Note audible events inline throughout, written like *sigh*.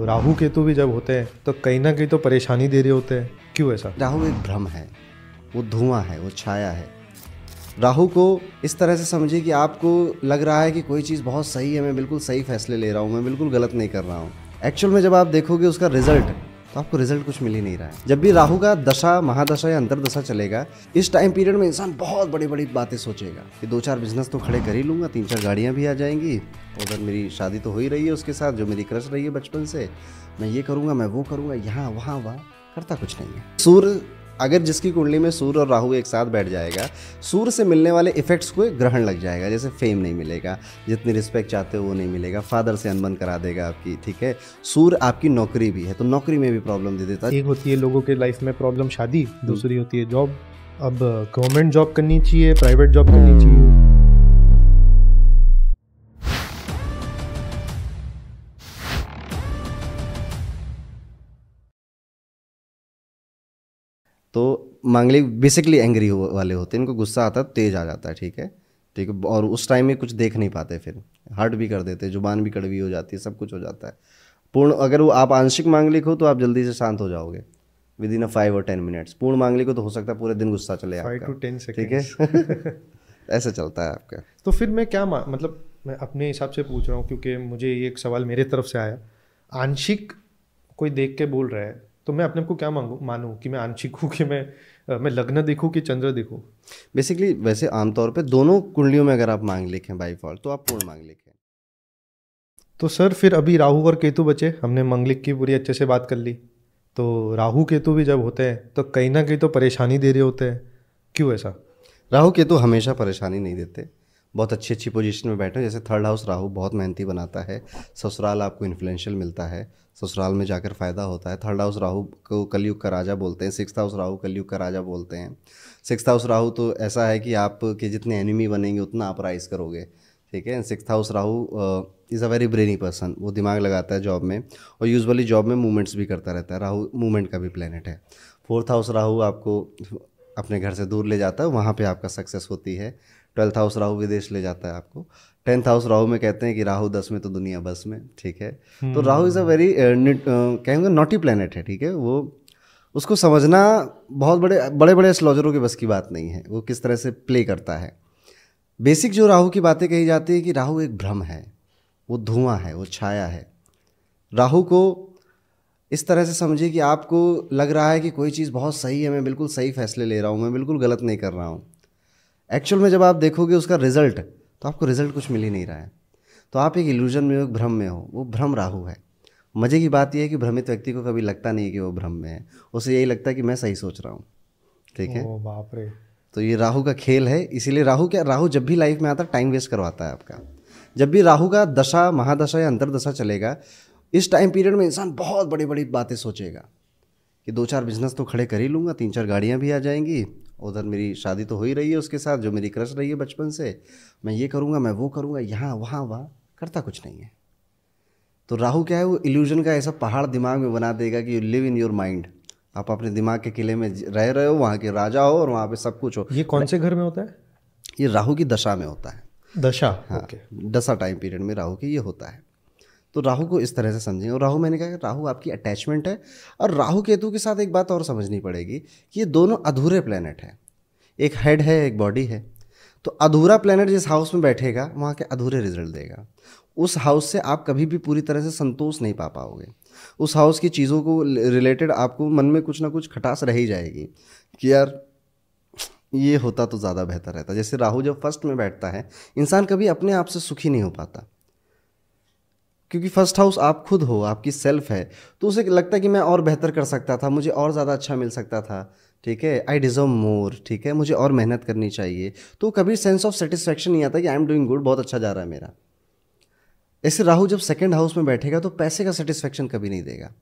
तो राहु केतु भी जब होते हैं तो कहीं ना कहीं तो परेशानी दे रहे होते हैं क्यों ऐसा राहु एक भ्रम है वो धुआं है वो छाया है राहु को इस तरह से समझिए कि आपको लग रहा है कि कोई चीज़ बहुत सही है मैं बिल्कुल सही फैसले ले रहा हूँ मैं बिल्कुल गलत नहीं कर रहा हूँ एक्चुअल में जब आप देखोगे उसका रिजल्ट तो आपको रिजल्ट कुछ मिल ही नहीं रहा है जब भी राहु का दशा महादशा या अंतरदशा चलेगा इस टाइम पीरियड में इंसान बहुत बड़ी बड़ी बातें सोचेगा कि दो चार बिजनेस तो खड़े कर ही लूंगा तीन चार गाड़ियाँ भी आ जाएंगी उधर मेरी शादी तो हो ही रही है उसके साथ जो मेरी क्रश रही है बचपन से मैं ये करूंगा मैं वो करूँगा यहाँ वहाँ वहाँ करता कुछ नहीं है सूर्य अगर जिसकी कुंडली में सूर्य और राहु एक साथ बैठ जाएगा सूर्य से मिलने वाले इफेक्ट्स को ग्रहण लग जाएगा जैसे फेम नहीं मिलेगा जितनी रिस्पेक्ट चाहते हो वो नहीं मिलेगा फादर से अनबन करा देगा आपकी ठीक है सूर्य आपकी नौकरी भी है तो नौकरी में भी प्रॉब्लम दे देता है एक होती है लोगों के लाइफ में प्रॉब्लम शादी हम्म। दूसरी होती है जॉब अब गवर्नमेंट जॉब करनी चाहिए प्राइवेट जॉब करनी हम्म। चाहिए तो मांगलिक बेसिकली एंग्री हो, वाले होते हैं इनको गुस्सा आता है तो तेज आ जाता है ठीक है ठीक है और उस टाइम में कुछ देख नहीं पाते फिर हर्ट भी कर देते जुबान भी कड़वी हो जाती है सब कुछ हो जाता है पूर्ण अगर वो आप आंशिक मांगलिक हो तो आप जल्दी से शांत हो जाओगे विद इन अ फाइव और टेन मिनट्स पूर्ण मांगलिक हो तो हो सकता है पूरे दिन गुस्सा चले आपका ठीक है *laughs* ऐसा चलता है आपका तो फिर मैं क्या मतलब मैं अपने हिसाब से पूछ रहा हूँ क्योंकि मुझे ये एक सवाल मेरे तरफ से आया आंशिक कोई देख के बोल रहा है तो मैं अपने को क्या मांगू मानूँ कि मैं आंशिक हूँ कि मैं मैं लग्न देखूँ कि चंद्र देखूँ बेसिकली वैसे आमतौर पर दोनों कुंडलियों में अगर आप मांग लिखें बाई फॉल्ट तो आप पूर्ण मांग लिखे तो सर फिर अभी राहु और केतु बचे हमने मंगलिक की पूरी अच्छे से बात कर ली तो राहु केतु भी जब होते हैं तो कहीं ना कहीं तो परेशानी दे रहे होते हैं क्यों ऐसा राहु केतु हमेशा परेशानी नहीं देते बहुत अच्छी अच्छी पोजीशन में बैठे हो जैसे थर्ड हाउस राहु बहुत मेहनती बनाता है ससुराल आपको इन्फ्लुएंशियल मिलता है ससुराल में जाकर फ़ायदा होता है थर्ड हाउस राहु को कलयुग का राजा बोलते हैं सिक्स हाउस राहु कलयुग का राजा बोलते हैं सिक्स हाउस राहु तो ऐसा है कि आपके जितने एनिमी बनेंगे उतना आप राइज करोगे ठीक है six house Rahu is a very brainy person वो दिमाग लगाता है जॉब में और यूजुअली जॉब में मूवमेंट्स भी करता रहता है राहु मूवमेंट का भी प्लानट है फोर्थ हाउस राहु आपको अपने घर से दूर ले जाता है वहाँ पे आपका सक्सेस होती है ट्वेल्थ हाउस राहु विदेश ले जाता है आपको टेंथ हाउस राहु में कहते हैं कि राहु दस में तो दुनिया बस में ठीक है तो Rahu is a hmm. Very कहेंगे नॉटी प्लानट है ठीक है वो उसको समझना बहुत बड़े बड़े बड़े स्लॉजरों के बस की बात नहीं है वो किस तरह से प्ले करता है बेसिक जो राहु की बातें कही जाती है कि राहु एक भ्रम है वो धुआं है वो छाया है राहु को इस तरह से समझिए कि आपको लग रहा है कि कोई चीज़ बहुत सही है मैं बिल्कुल सही फैसले ले रहा हूँ मैं बिल्कुल गलत नहीं कर रहा हूँ एक्चुअल में जब आप देखोगे उसका रिजल्ट तो आपको रिजल्ट कुछ मिल ही नहीं रहा है तो आप एक इल्यूजन में हो एक भ्रम में हो वो भ्रम राहु है मज़े की बात यह है कि भ्रमित व्यक्ति को कभी लगता नहीं कि वो भ्रम में है उसे यही लगता है कि मैं सही सोच रहा हूँ ठीक है बाप रे तो ये राहु का खेल है इसीलिए राहु क्या राहु जब भी लाइफ में आता है टाइम वेस्ट करवाता है आपका जब भी राहु का दशा महादशा या अंतरदशा चलेगा इस टाइम पीरियड में इंसान बहुत बड़ी बड़ी बातें सोचेगा कि दो चार बिजनेस तो खड़े कर ही लूँगा तीन चार गाड़ियाँ भी आ जाएंगी उधर मेरी शादी तो हो ही रही है उसके साथ जो मेरी क्रश रही है बचपन से मैं ये करूँगा मैं वो करूँगा यहाँ वहाँ वहाँ करता कुछ नहीं है तो राहु क्या है वो इल्यूजन का ऐसा पहाड़ दिमाग में बना देगा कि you live in your mind आप अपने दिमाग के किले में रह रहे हो वहाँ के राजा हो और वहाँ पे सब कुछ हो ये कौन से घर में होता है ये राहु की दशा में होता है दशा हाँ दशा टाइम पीरियड में राहु की ये होता है तो राहु को इस तरह से समझें और राहु मैंने कहा कि राहु आपकी अटैचमेंट है और राहु केतु के साथ एक बात और समझनी पड़ेगी कि ये दोनों अधूरे प्लानट हैं एक हेड है एक बॉडी है तो अधूरा प्लानट जिस हाउस में बैठेगा वहाँ के अधूरे रिजल्ट देगा उस हाउस से आप कभी भी पूरी तरह से संतोष नहीं पा पाओगे उस हाउस की चीज़ों को रिलेटेड आपको मन में कुछ ना कुछ खटास रह ही जाएगी कि यार ये होता तो ज़्यादा बेहतर रहता जैसे राहु जब फर्स्ट में बैठता है इंसान कभी अपने आप से सुखी नहीं हो पाता क्योंकि फर्स्ट हाउस आप खुद हो आपकी सेल्फ है तो उसे लगता है कि मैं और बेहतर कर सकता था मुझे और ज़्यादा अच्छा मिल सकता था ठीक है आई डिज़र्व मोर ठीक है मुझे और मेहनत करनी चाहिए तो कभी सेंस ऑफ सेटिस्फेक्शन नहीं आता कि आई एम डूइंग गुड बहुत अच्छा जा रहा है मेरा ऐसे राहु जब सेकेंड हाउस में बैठेगा तो पैसे का सेटिस्फेक्शन कभी नहीं देगा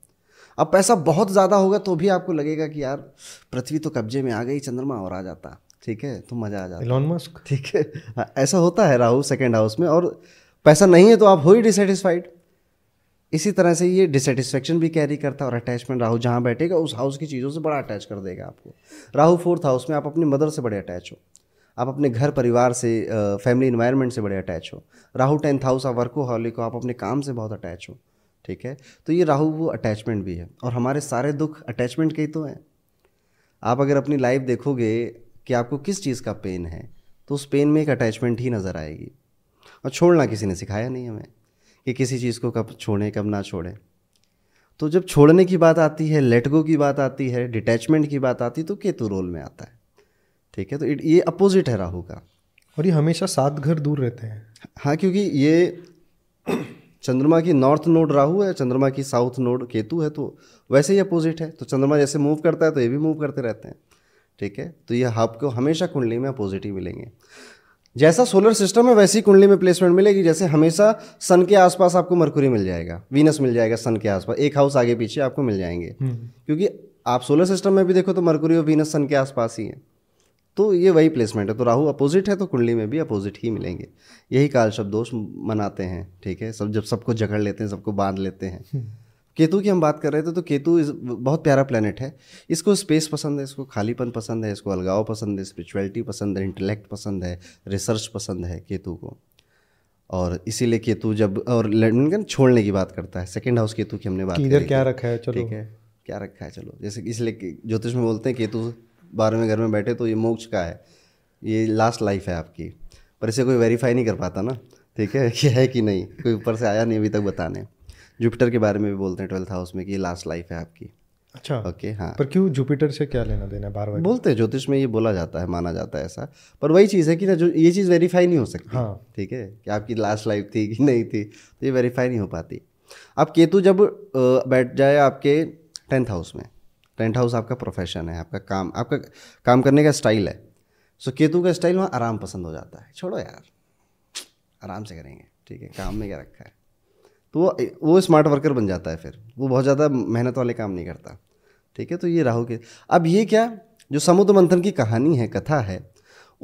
अब पैसा बहुत ज़्यादा होगा तो भी आपको लगेगा कि यार पृथ्वी तो कब्जे में आ गई चंद्रमा और आ जाता ठीक है तो मज़ा आ जाता इलॉन मस्क ठीक है हाँ, ऐसा होता है राहु सेकेंड हाउस में और पैसा नहीं है तो आप हो ही डिसेटिस्फाइड इसी तरह से ये डिसटिस्फेक्शन भी कैरी करता है और अटैचमेंट राहु जहाँ बैठेगा उस हाउस की चीज़ों से बड़ा अटैच कर देगा आपको राहु फोर्थ हाउस में आप अपनी मदर से बड़े अटैच हो आप अपने घर परिवार से फैमिली इन्वायरमेंट से बड़े अटैच हो राहु टेंथ हाउस आप वर्को हॉलिक हो आप अपने काम से बहुत अटैच हो ठीक है तो ये राहु वो अटैचमेंट भी है और हमारे सारे दुख अटैचमेंट के ही तो हैं आप अगर अपनी लाइफ देखोगे कि आपको किस चीज़ का पेन है तो उस पेन में एक अटैचमेंट ही नज़र आएगी और छोड़ना किसी ने सिखाया नहीं हमें कि किसी चीज़ को कब छोड़ें कब ना छोड़ें तो जब छोड़ने की बात आती है लेटगो की बात आती है डिटैचमेंट की बात आती है तो केतु रोल में आता है ठीक है तो ये अपोजिट है राहु का और ये हमेशा सात घर दूर रहते हैं हाँ क्योंकि ये चंद्रमा की नॉर्थ नोड राहु है चंद्रमा की साउथ नोड केतु है तो वैसे ही अपोजिट है तो चंद्रमा जैसे मूव करता है तो ये भी मूव करते रहते हैं ठीक है तो ये आपको हमेशा कुंडली में अपोजिट ही मिलेंगे जैसा सोलर सिस्टम है वैसी कुंडली में प्लेसमेंट मिलेगी जैसे हमेशा सन के आसपास आपको मरकुरी मिल जाएगा वीनस मिल जाएगा सन के आसपास एक हाउस आगे पीछे आपको मिल जाएंगे हम्म। क्योंकि आप सोलर सिस्टम में भी देखो तो मरकुरी और वीनस सन के आसपास ही है तो ये वही प्लेसमेंट है तो राहु अपोजिट है तो कुंडली में भी अपोजिट ही मिलेंगे यही काल शब्द दोष मनाते हैं ठीक है सब जब सबको जकड़ लेते हैं सबको बांध लेते हैं हम्म। केतु की हम बात कर रहे थे तो केतु इस बहुत प्यारा प्लानट है इसको स्पेस पसंद है इसको खालीपन पसंद है इसको अलगाव पसंद है स्पिरिचुअलिटी पसंद है इंटेलेक्ट पसंद है रिसर्च पसंद है केतु को और इसीलिए केतु जब और लिंकन छोड़ने की बात करता है सेकेंड हाउस केतु की हमने बात इधर क्या रखा है चलो ठीक है क्या रखा है चलो जैसे इसलिए ज्योतिष में बोलते हैं केतु में घर में बैठे तो ये मोक्ष का है ये लास्ट लाइफ है आपकी पर इसे कोई वेरीफाई नहीं कर पाता ना ठीक है *laughs* कि है कि नहीं कोई ऊपर से आया नहीं अभी तक बताने जुपिटर के बारे में भी बोलते हैं ट्वेल्थ हाउस में कि ये लास्ट लाइफ है आपकी अच्छा ओके okay, हाँ पर क्यों जुपिटर से क्या लेना देना बार बार बोलते हैं ज्योतिष में ये बोला जाता है माना जाता है ऐसा पर वही चीज़ है कि ना जो ये चीज़ वेरीफाई नहीं हो सकती हाँ ठीक है कि आपकी लास्ट लाइफ थी कि नहीं थी तो ये वेरीफाई नहीं हो पाती अब केतु जब बैठ जाए आपके टेंथ हाउस में टेंथ हाउस आपका प्रोफेशन है आपका काम आपका काम करने का स्टाइल है सो केतु का स्टाइल वहाँ आराम पसंद हो जाता है छोड़ो यार आराम से करेंगे ठीक है काम में क्या रखा है तो वो वो स्मार्ट वर्कर बन जाता है फिर वो बहुत ज़्यादा मेहनत वाले काम नहीं करता ठीक है तो ये राहु के अब ये क्या जो समुद्र मंथन की कहानी है कथा है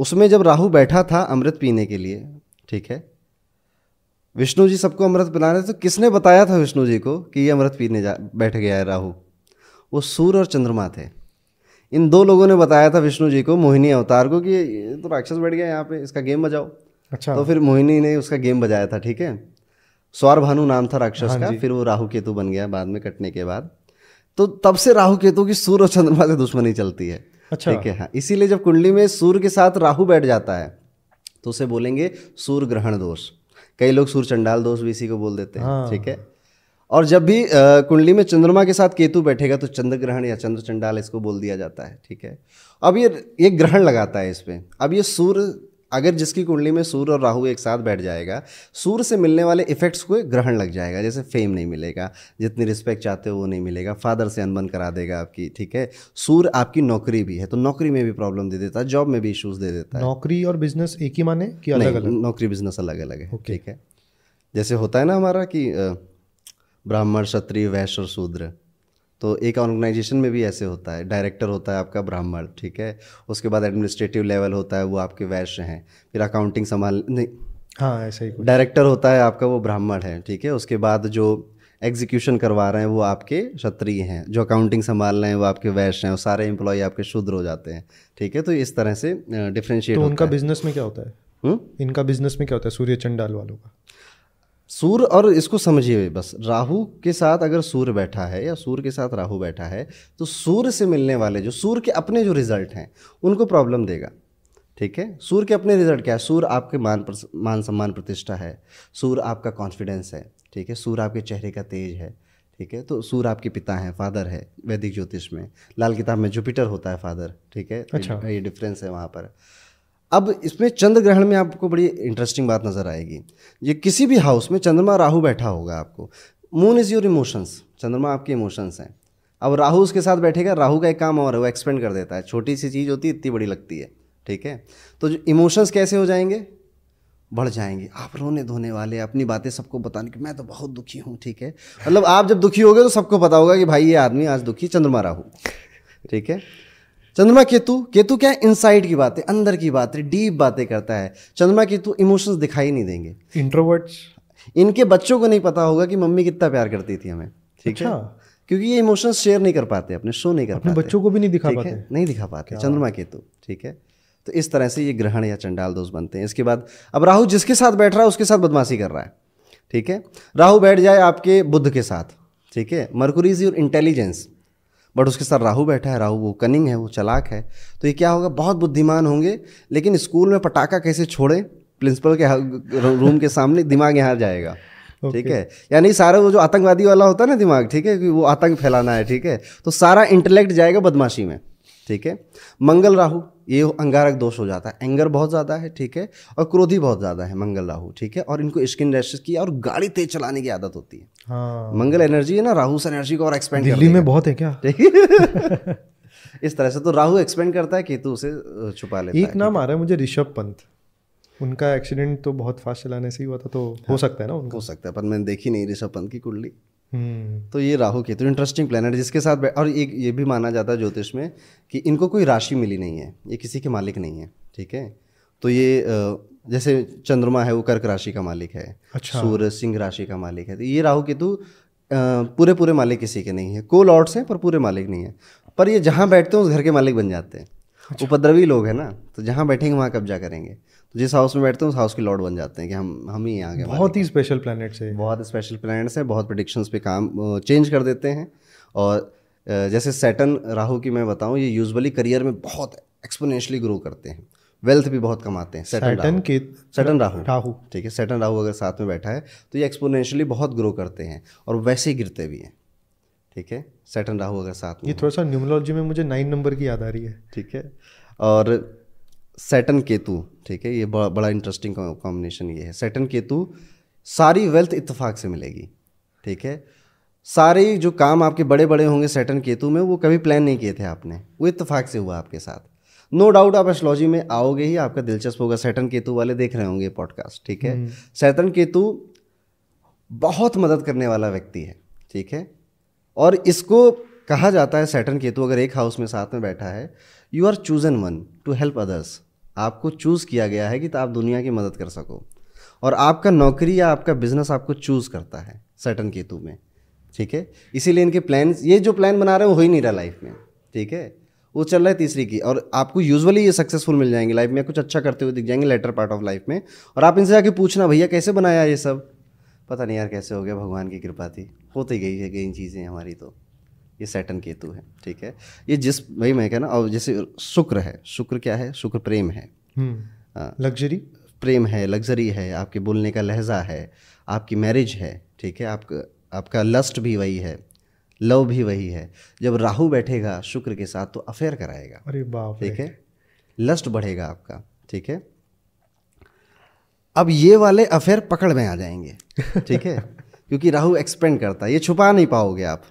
उसमें जब राहु बैठा था अमृत पीने के लिए ठीक है विष्णु जी सबको अमृत पिला रहे थे तो किसने बताया था विष्णु जी को कि ये अमृत पीने जा बैठ गया है राहु वो सूर्य और चंद्रमा थे इन दो लोगों ने बताया था विष्णु जी को मोहिनी अवतार को कि तो राक्षस बैठ गया यहाँ पे इसका गेम बजाओ अच्छा तो फिर मोहिनी ने उसका गेम बजाया था ठीक है सौरभानु नाम था राक्षस हाँ का फिर वो राहु केतु बन गया बाद में कटने के बाद तो तब से राहु केतु की सूर्य और चंद्रमा से दुश्मनी चलती है अच्छा ठीक है हाँ इसीलिए जब कुंडली में सूर्य के साथ राहु बैठ जाता है तो उसे बोलेंगे सूर्य ग्रहण दोष कई लोग सूर्य चंडाल दोष भी इसी को बोल देते हैं हाँ। ठीक है और जब भी कुंडली में चंद्रमा के साथ केतु बैठेगा तो चंद्र ग्रहण या चंद्र चंडाल इसको बोल दिया जाता है ठीक है अब ये ये ग्रहण लगाता है इस पर अब ये सूर्य अगर जिसकी कुंडली में सूर्य और राहु एक साथ बैठ जाएगा सूर्य से मिलने वाले इफेक्ट्स को ग्रहण लग जाएगा जैसे फेम नहीं मिलेगा जितनी रिस्पेक्ट चाहते हो वो नहीं मिलेगा फादर से अनबन करा देगा आपकी ठीक है सूर्य आपकी नौकरी भी है तो नौकरी में भी प्रॉब्लम दे देता है जॉब में भी इशूज़ दे देता है नौकरी और बिजनेस एक ही माने कि अलग अलग नौकरी बिजनेस अलग अलग है ठीक है जैसे होता है ना हमारा कि ब्राह्मण क्षत्रिय वैश्य और शूद्र तो एक ऑर्गेनाइजेशन में भी ऐसे होता है डायरेक्टर होता है आपका ब्राह्मण ठीक है उसके बाद एडमिनिस्ट्रेटिव लेवल होता है वो आपके वैश्य हैं फिर अकाउंटिंग संभाल नहीं हाँ ऐसा ही डायरेक्टर होता है आपका वो ब्राह्मण है ठीक है उसके बाद जो एग्जीक्यूशन करवा रहे हैं वो आपके क्षत्रिय हैं जो अकाउंटिंग संभाल रहे हैं वो आपके वैश्य हैं और सारे एम्प्लॉय आपके शूद्र हो जाते हैं ठीक है तो इस तरह से डिफ्रेंशिएट तो उनका बिजनेस में क्या होता है हुँ? इनका बिजनेस में क्या होता है सूर्य चंडाल वालों का सूर्य और इसको समझिए बस राहु के साथ अगर सूर्य बैठा है या सूर्य के साथ राहु बैठा है तो सूर्य से मिलने वाले जो सूर्य के अपने जो रिजल्ट हैं उनको प्रॉब्लम देगा ठीक है सूर्य के अपने रिजल्ट क्या है सूर्य आपके मान मान सम्मान प्रतिष्ठा है सूर्य आपका कॉन्फिडेंस है ठीक है सूर्य आपके चेहरे का तेज है ठीक है तो सूर्य आपके पिता हैं फादर है वैदिक ज्योतिष में लाल किताब में जुपिटर होता है फादर ठीक है अच्छा। ये डिफरेंस है वहाँ पर अब इसमें चंद्र ग्रहण में आपको बड़ी इंटरेस्टिंग बात नज़र आएगी ये किसी भी हाउस में चंद्रमा राहु बैठा होगा आपको मून इज़ योर इमोशंस चंद्रमा आपके इमोशंस हैं अब राहु उसके साथ बैठेगा राहु का एक काम और है वो एक्सपेंड कर देता है छोटी सी चीज़ होती है इतनी बड़ी लगती है ठीक है तो जो इमोशंस कैसे हो जाएंगे बढ़ जाएंगे आप रोने धोने वाले अपनी बातें सबको बताने की मैं तो बहुत दुखी हूँ ठीक है मतलब आप जब दुखी होगे तो सबको पता होगा कि भाई ये आदमी आज दुखी चंद्रमा राहु ठीक है चंद्रमा केतु केतु क्या है इनसाइड की बातें अंदर की बातें डीप बातें करता है चंद्रमा केतु इमोशंस दिखाई नहीं देंगे इंट्रोवर्ट्स इनके बच्चों को नहीं पता होगा कि मम्मी कितना प्यार करती थी हमें ठीक है अच्छा। क्योंकि ये इमोशंस शेयर नहीं कर पाते अपने शो नहीं कर अपने पाते बच्चों को भी नहीं दिखा पाते नहीं दिखा पाते चंद्रमा केतु ठीक है तो इस तरह से ये ग्रहण या चंडाल दोष बनते हैं इसके बाद अब राहु जिसके साथ बैठ रहा है उसके साथ बदमाशी कर रहा है ठीक है राहु बैठ जाए आपके बुद्ध के साथ ठीक है मरकुरीज योर इंटेलिजेंस बट उसके साथ राहु बैठा है राहु वो कनिंग है वो चलाक है तो ये क्या होगा बहुत बुद्धिमान होंगे लेकिन स्कूल में पटाखा कैसे छोड़े प्रिंसिपल के रूम के सामने दिमाग यहाँ जाएगा okay. ठीक है यानी सारा वो जो आतंकवादी वाला होता है ना दिमाग ठीक है कि वो आतंक फैलाना है ठीक है तो सारा इंटेलेक्ट जाएगा बदमाशी में ठीक है मंगल राहु ये अंगारक दोष हो जाता है एंगर बहुत ज़्यादा है ठीक है और क्रोधी बहुत ज़्यादा है मंगल राहु ठीक है और इनको स्किन रैशेस की और गाड़ी तेज चलाने की आदत होती है हाँ। मंगल एनर्जी है ना राहु से एनर्जी को और एक्सपेंड दिल्ली में बहुत है क्या *laughs* इस तरह से तो राहु एक्सपेंड करता है केतु उसे छुपा लेता एक नाम आ रहा है मुझे ऋषभ पंत उनका एक्सीडेंट तो बहुत फास्ट चलाने से ही हुआ था तो हो हाँ। सकता है ना उनको हो सकता है पर मैंने देखी नहीं ऋषभ पंत की कुंडली हम्म। तो ये राहु केतु इंटरेस्टिंग प्लानट जिसके साथ और एक ये भी माना जाता है ज्योतिष में कि इनको कोई राशि मिली नहीं है ये किसी के मालिक नहीं है ठीक है तो ये जैसे चंद्रमा है वो कर्क राशि का मालिक है अच्छा। सूर्य सिंह राशि का मालिक है तो ये राहु केतु पूरे पूरे मालिक किसी के नहीं है को लॉर्ड्स हैं पर पूरे मालिक नहीं है पर ये जहाँ बैठते हैं उस घर के मालिक बन जाते हैं उपद्रवी लोग हैं ना तो जहाँ बैठेंगे वहाँ कब्जा करेंगे तो जिस हाउस में बैठते हैं उस हाउस के लॉर्ड बन जाते हैं कि हम हम ही आगे बहुत ही स्पेशल प्लानट से बहुत स्पेशल प्लानट्स हैं बहुत प्रडिक्शंस पे काम चेंज कर देते हैं और जैसे सेटन राहु की मैं बताऊँ ये यूजुअली करियर में बहुत एक्सपोनेंशली ग्रो करते हैं वेल्थ भी बहुत कमाते हैं सेटन के राहु राहु ठीक है सेटन राहु अगर साथ में बैठा है तो ये एक्सपोनेंशियली बहुत ग्रो करते हैं और वैसे ही गिरते भी हैं ठीक है सेटन राहु अगर साथ ये थोड़ा सा न्यूमोलॉजी में मुझे नाइन नंबर की याद आ रही है ठीक है और सेटन केतु ठीक है ये बड़ा बड़ा इंटरेस्टिंग कॉम्बिनेशन ये है सेटन केतु सारी वेल्थ इतफाक से मिलेगी ठीक है सारे जो काम आपके बड़े बड़े होंगे सेटन केतु में वो कभी प्लान नहीं किए थे आपने वो इतफाक से हुआ आपके साथ नो no डाउट आप एस्ट्रोलॉजी में आओगे ही आपका दिलचस्प होगा सेटन केतु वाले देख रहे होंगे पॉडकास्ट ठीक है सैटन हम्म। केतु बहुत मदद करने वाला व्यक्ति है ठीक है और इसको कहा जाता है सैटन केतु अगर एक हाउस में साथ में बैठा है you are chosen one to help others आपको चूज़ किया गया है कि तो आप दुनिया की मदद कर सको और आपका नौकरी या आपका बिजनेस आपको चूज़ करता है सैटन केतु में ठीक है इसीलिए इनके प्लान ये जो प्लान बना रहे हैं हो ही नहीं रहा लाइफ में ठीक है वो चल रहा है तीसरी की और आपको यूजुअली ये सक्सेसफुल मिल जाएंगे लाइफ में कुछ अच्छा करते हुए दिख जाएंगे लेटर पार्ट ऑफ लाइफ में और आप इनसे जाके पूछना भैया कैसे बनाया ये सब पता नहीं यार कैसे हो गया भगवान की कृपा थी होती गई है गई चीज़ें हमारी तो ये सैटन केतु है ठीक है ये जिस वही मैं कहना और जैसे शुक्र है शुक्र क्या है शुक्र प्रेम है हम्म। हाँ। लग्जरी प्रेम है लग्जरी है आपके बोलने का लहजा है आपकी मैरिज है ठीक है आपका आपका लस्ट भी वही है लव भी वही है जब राहु बैठेगा शुक्र के साथ तो अफेयर कराएगा अरे बाप ठीक है लस्ट बढ़ेगा आपका ठीक है अब ये वाले अफेयर पकड़ में आ जाएंगे ठीक है *laughs* क्योंकि राहु एक्सपेंड करता है ये छुपा नहीं पाओगे आप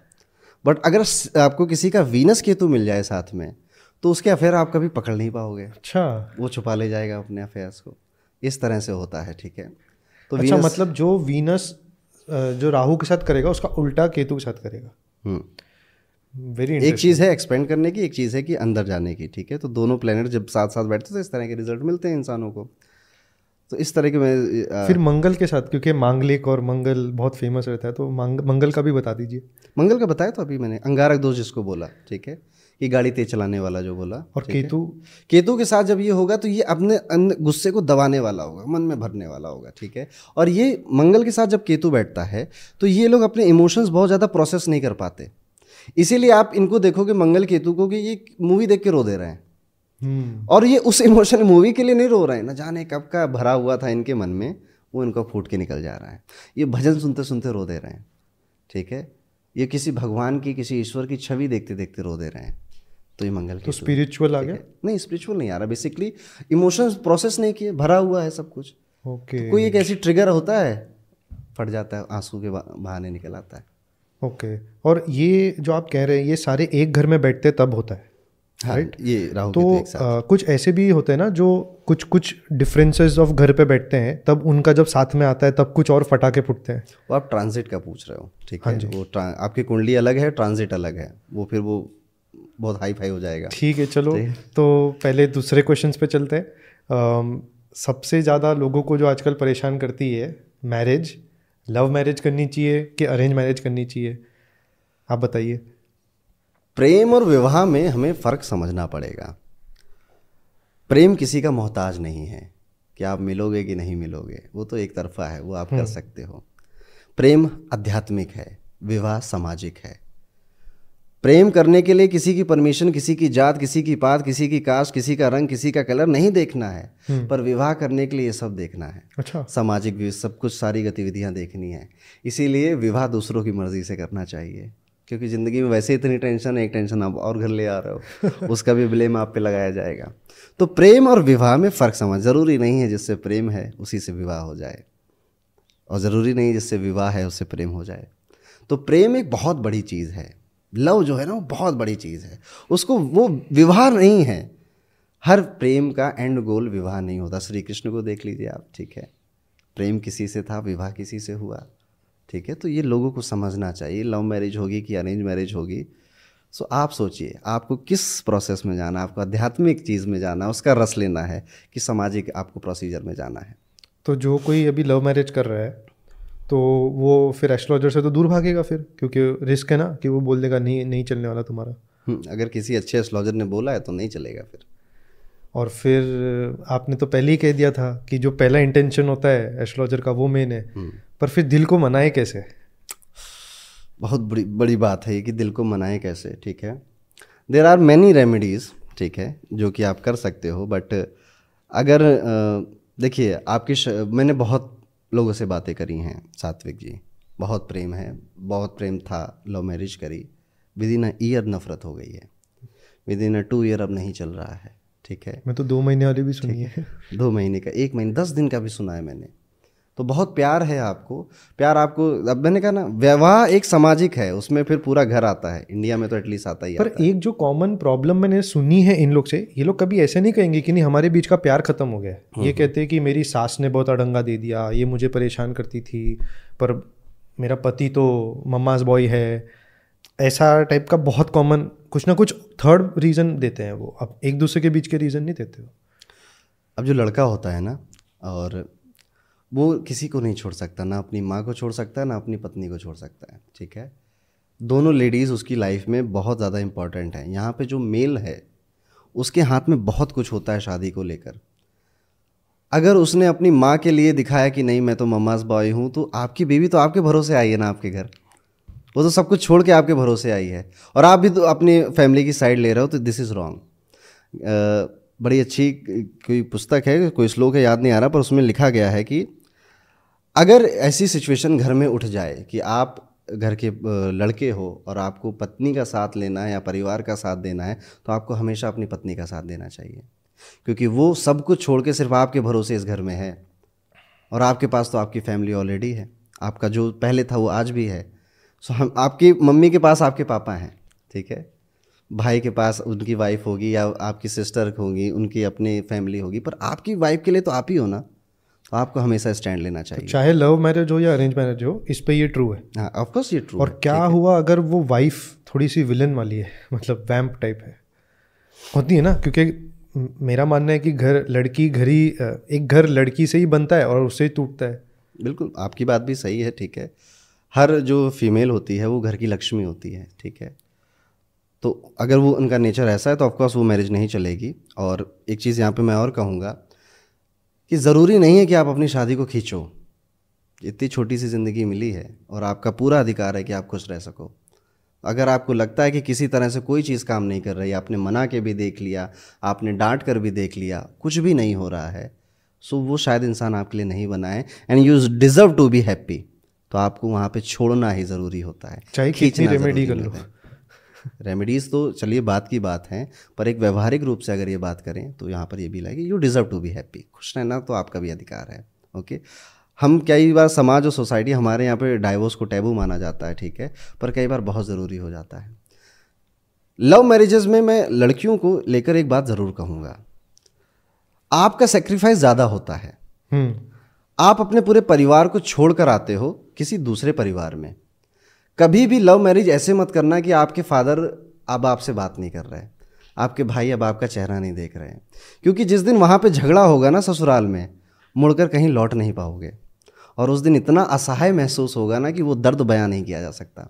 बट अगर आपको किसी का वीनस केतु मिल जाए साथ में तो उसके अफेयर आप कभी पकड़ नहीं पाओगे अच्छा वो छुपा ले जाएगा अपने अफेयर्स को इस तरह से होता है ठीक है तो अच्छा वीनस, मतलब जो वीनस जो राहु के साथ करेगा उसका उल्टा केतु के साथ करेगा वेरी हम्म। एक चीज़ है एक्सपेंड करने की एक चीज़ है कि अंदर जाने की ठीक है तो दोनों प्लेनेट जब साथ साथ बैठते तो इस तरह के रिजल्ट मिलते हैं इंसानों को तो इस तरह के मैं आ, फिर मंगल के साथ क्योंकि मांगलिक और मंगल बहुत फेमस रहता है तो मंग, मंगल का भी बता दीजिए मंगल का बताया तो अभी मैंने अंगारक दोष जिसको बोला ठीक है कि गाड़ी तेज चलाने वाला जो बोला और केतु केतु के साथ जब ये होगा तो ये अपने गुस्से को दबाने वाला होगा मन में भरने वाला होगा ठीक है और ये मंगल के साथ जब केतु बैठता है तो ये लोग अपने इमोशंस बहुत ज़्यादा प्रोसेस नहीं कर पाते इसीलिए आप इनको देखोगे मंगल केतु को कि ये मूवी देख के रो दे रहे हैं हम्म। और ये उस इमोशनल मूवी के लिए नहीं रो रहे हैं ना जाने कब का भरा हुआ था इनके मन में वो इनका फूट के निकल जा रहा है ये भजन सुनते सुनते रो दे रहे हैं ठीक है ये किसी भगवान की किसी ईश्वर की छवि देखते देखते रो दे रहे हैं तो ये मंगल तो स्पिरिचुअल आ गया नहीं स्पिरिचुअल नहीं आ रहा बेसिकली इमोशंस प्रोसेस नहीं किए भरा हुआ है सब कुछ ओके okay. तो कोई एक ऐसी ट्रिगर होता है फट जाता है आंसू के बहाने निकल आता है ओके okay. और ये जो आप कह रहे हैं ये सारे एक घर में बैठते तब होता है राइट हाँ, ये तो आ, तो कुछ ऐसे भी होते हैं ना जो कुछ कुछ डिफरेंसेस ऑफ घर पे बैठते हैं तब उनका जब साथ में आता है तब कुछ और फटाके फुटते हैं वो आप ट्रांजिट का पूछ रहे हो ठीक हाँ है वो आपकी कुंडली अलग है ट्रांजिट अलग है वो फिर वो बहुत हाई फाई हो जाएगा ठीक है चलो तो पहले दूसरे क्वेश्चन पे चलते हैं सबसे ज़्यादा लोगों को जो आजकल परेशान करती है मैरिज लव मैरिज करनी चाहिए कि अरेंज मैरिज करनी चाहिए आप बताइए प्रेम और विवाह में हमें फ़र्क समझना पड़ेगा प्रेम किसी का मोहताज नहीं है कि आप मिलोगे कि नहीं मिलोगे वो तो एक तरफा है वो आप कर हम्म। सकते हो प्रेम आध्यात्मिक है विवाह सामाजिक है प्रेम करने के लिए किसी की परमिशन किसी की जात किसी की पात किसी की कास्ट किसी का रंग किसी का कलर नहीं देखना है हम्म। पर विवाह करने के लिए ये सब देखना है अच्छा सामाजिक भी सब कुछ सारी गतिविधियां देखनी है इसीलिए विवाह दूसरों की मर्जी से करना चाहिए क्योंकि ज़िंदगी में वैसे इतनी टेंशन है एक टेंशन आप और घर ले आ रहे हो उसका भी ब्लेम आप पे लगाया जाएगा तो प्रेम और विवाह में फ़र्क समझ ज़रूरी नहीं है जिससे प्रेम है उसी से विवाह हो जाए और ज़रूरी नहीं जिससे विवाह है उससे प्रेम हो जाए तो प्रेम एक बहुत बड़ी चीज़ है लव जो है ना वो बहुत बड़ी चीज़ है उसको वो विवाह नहीं है हर प्रेम का एंड गोल विवाह नहीं होता श्री कृष्ण को देख लीजिए आप ठीक है प्रेम किसी से था विवाह किसी से हुआ ठीक है तो ये लोगों को समझना चाहिए लव मैरिज होगी कि अरेंज मैरिज होगी सो so, आप सोचिए आपको किस प्रोसेस में जाना आपको आध्यात्मिक चीज़ में जाना उसका रस लेना है कि सामाजिक आपको प्रोसीजर में जाना है तो जो कोई अभी लव मैरिज कर रहा है तो वो फिर एस्ट्रोलॉजर से तो दूर भागेगा फिर क्योंकि रिस्क है ना कि वो बोल देगा नहीं नहीं चलने वाला तुम्हारा हम्म, अगर किसी अच्छे एस्ट्रोलॉजर ने बोला है तो नहीं चलेगा फिर और फिर आपने तो पहले ही कह दिया था कि जो पहला इंटेंशन होता है एस्ट्रोलॉजर का वो मेन है हम्म। पर फिर दिल को मनाए कैसे बहुत बड़ी बड़ी बात है ये कि दिल को मनाए कैसे ठीक है देर आर मैनी रेमिडीज ठीक है जो कि आप कर सकते हो बट अगर देखिए आपकी श, मैंने बहुत लोगों से बातें करी हैं सात्विक जी बहुत प्रेम है बहुत प्रेम था लव मैरिज करी विद इन अ ईयर नफरत हो गई है within a two year अब नहीं चल रहा है ठीक है मैं तो दो महीने वाली भी सुनी है दो महीने का एक महीने दस दिन का भी सुना है मैंने तो बहुत प्यार है आपको प्यार आपको अब मैंने कहा ना विवाह एक सामाजिक है उसमें फिर पूरा घर आता है इंडिया में तो एटलीस्ट आता ही पर आता एक जो कॉमन प्रॉब्लम मैंने सुनी है इन लोग से ये लोग कभी ऐसे नहीं कहेंगे कि नहीं हमारे बीच का प्यार खत्म हो गया हम्म, ये हम्म। कहते हैं कि मेरी सास ने बहुत अडंगा दे दिया ये मुझे परेशान करती थी पर मेरा पति तो मम्माज बॉय है ऐसा टाइप का बहुत कॉमन कुछ ना कुछ थर्ड रीज़न देते हैं वो अब एक दूसरे के बीच के रीज़न नहीं देते अब जो लड़का होता है ना और वो किसी को नहीं छोड़ सकता ना अपनी माँ को छोड़ सकता है ना अपनी पत्नी को छोड़ सकता है ठीक है दोनों लेडीज़ उसकी लाइफ में बहुत ज़्यादा इम्पॉर्टेंट हैं यहाँ पे जो मेल है उसके हाथ में बहुत कुछ होता है शादी को लेकर अगर उसने अपनी माँ के लिए दिखाया कि नहीं मैं तो मम्माज बॉय हूँ तो आपकी बेबी तो आपके भरोसे आई है ना आपके घर वो तो सब कुछ छोड़ के आपके भरोसे आई है और आप भी तो अपनी फैमिली की साइड ले रहे हो तो दिस इज़ रॉन्ग बड़ी अच्छी कोई पुस्तक है कोई श्लोक है याद नहीं आ रहा पर उसमें लिखा गया है कि अगर ऐसी सिचुएशन घर में उठ जाए कि आप घर के लड़के हो और आपको पत्नी का साथ लेना है या परिवार का साथ देना है तो आपको हमेशा अपनी पत्नी का साथ देना चाहिए क्योंकि वो सब कुछ छोड़ के सिर्फ आपके भरोसे इस घर में है और आपके पास तो आपकी फैमिली ऑलरेडी है आपका जो पहले था वो आज भी है सो हम आपकी मम्मी के पास आपके पापा हैं ठीक है भाई के पास उनकी वाइफ होगी या आपकी सिस्टर होंगी उनकी अपनी फैमिली होगी पर आपकी वाइफ के लिए तो आप ही हो ना आपको हमेशा स्टैंड लेना चाहिए तो चाहे लव मैरिज हो या अरेंज मैरिज हो इस पे ये ट्रू है हाँ ऑफकोर्स ये ट्रू और क्या हुआ अगर वो वाइफ थोड़ी सी विलन वाली है *laughs* मतलब वैम्प टाइप है होती है ना क्योंकि मेरा मानना है कि घर लड़की घर ही एक घर लड़की से ही बनता है और उससे ही टूटता है बिल्कुल आपकी बात भी सही है ठीक है हर जो फीमेल होती है वो घर की लक्ष्मी होती है ठीक है तो अगर वो उनका नेचर ऐसा है तो ऑफकोर्स वो मैरिज नहीं चलेगी और एक चीज़ यहाँ पे मैं और कहूँगा कि ज़रूरी नहीं है कि आप अपनी शादी को खींचो इतनी छोटी सी ज़िंदगी मिली है और आपका पूरा अधिकार है कि आप खुश रह सको अगर आपको लगता है कि किसी तरह से कोई चीज़ काम नहीं कर रही आपने मना के भी देख लिया आपने डांट कर भी देख लिया कुछ भी नहीं हो रहा है सो वो शायद इंसान आपके लिए नहीं बनाए and you deserve to be happy तो आपको वहाँ पे छोड़ना ही ज़रूरी होता है चाहे खींचना रेमेडी कर लो रेमेडीज़ तो चलिए बात की बात है पर एक व्यवहारिक रूप से अगर ये बात करें तो यहाँ पर ये भी लाएगी you deserve to be happy खुश रहना तो आपका भी अधिकार है ओके हम कई बार समाज और सोसाइटी हमारे यहाँ पे डाइवोर्स को टैबू माना जाता है ठीक है पर कई बार बहुत ज़रूरी हो जाता है लव मैरिजेज में मैं लड़कियों को लेकर एक बात ज़रूर कहूँगा आपका सेक्रीफाइस ज़्यादा होता है हम्म। आप अपने पूरे परिवार को छोड़कर आते हो किसी दूसरे परिवार में कभी भी लव मैरिज ऐसे मत करना कि आपके फादर अब आपसे बात नहीं कर रहे हैं आपके भाई अब आपका चेहरा नहीं देख रहे हैं क्योंकि जिस दिन वहाँ पे झगड़ा होगा ना ससुराल में मुड़कर कहीं लौट नहीं पाओगे और उस दिन इतना असहाय महसूस होगा ना कि वो दर्द बयां नहीं किया जा सकता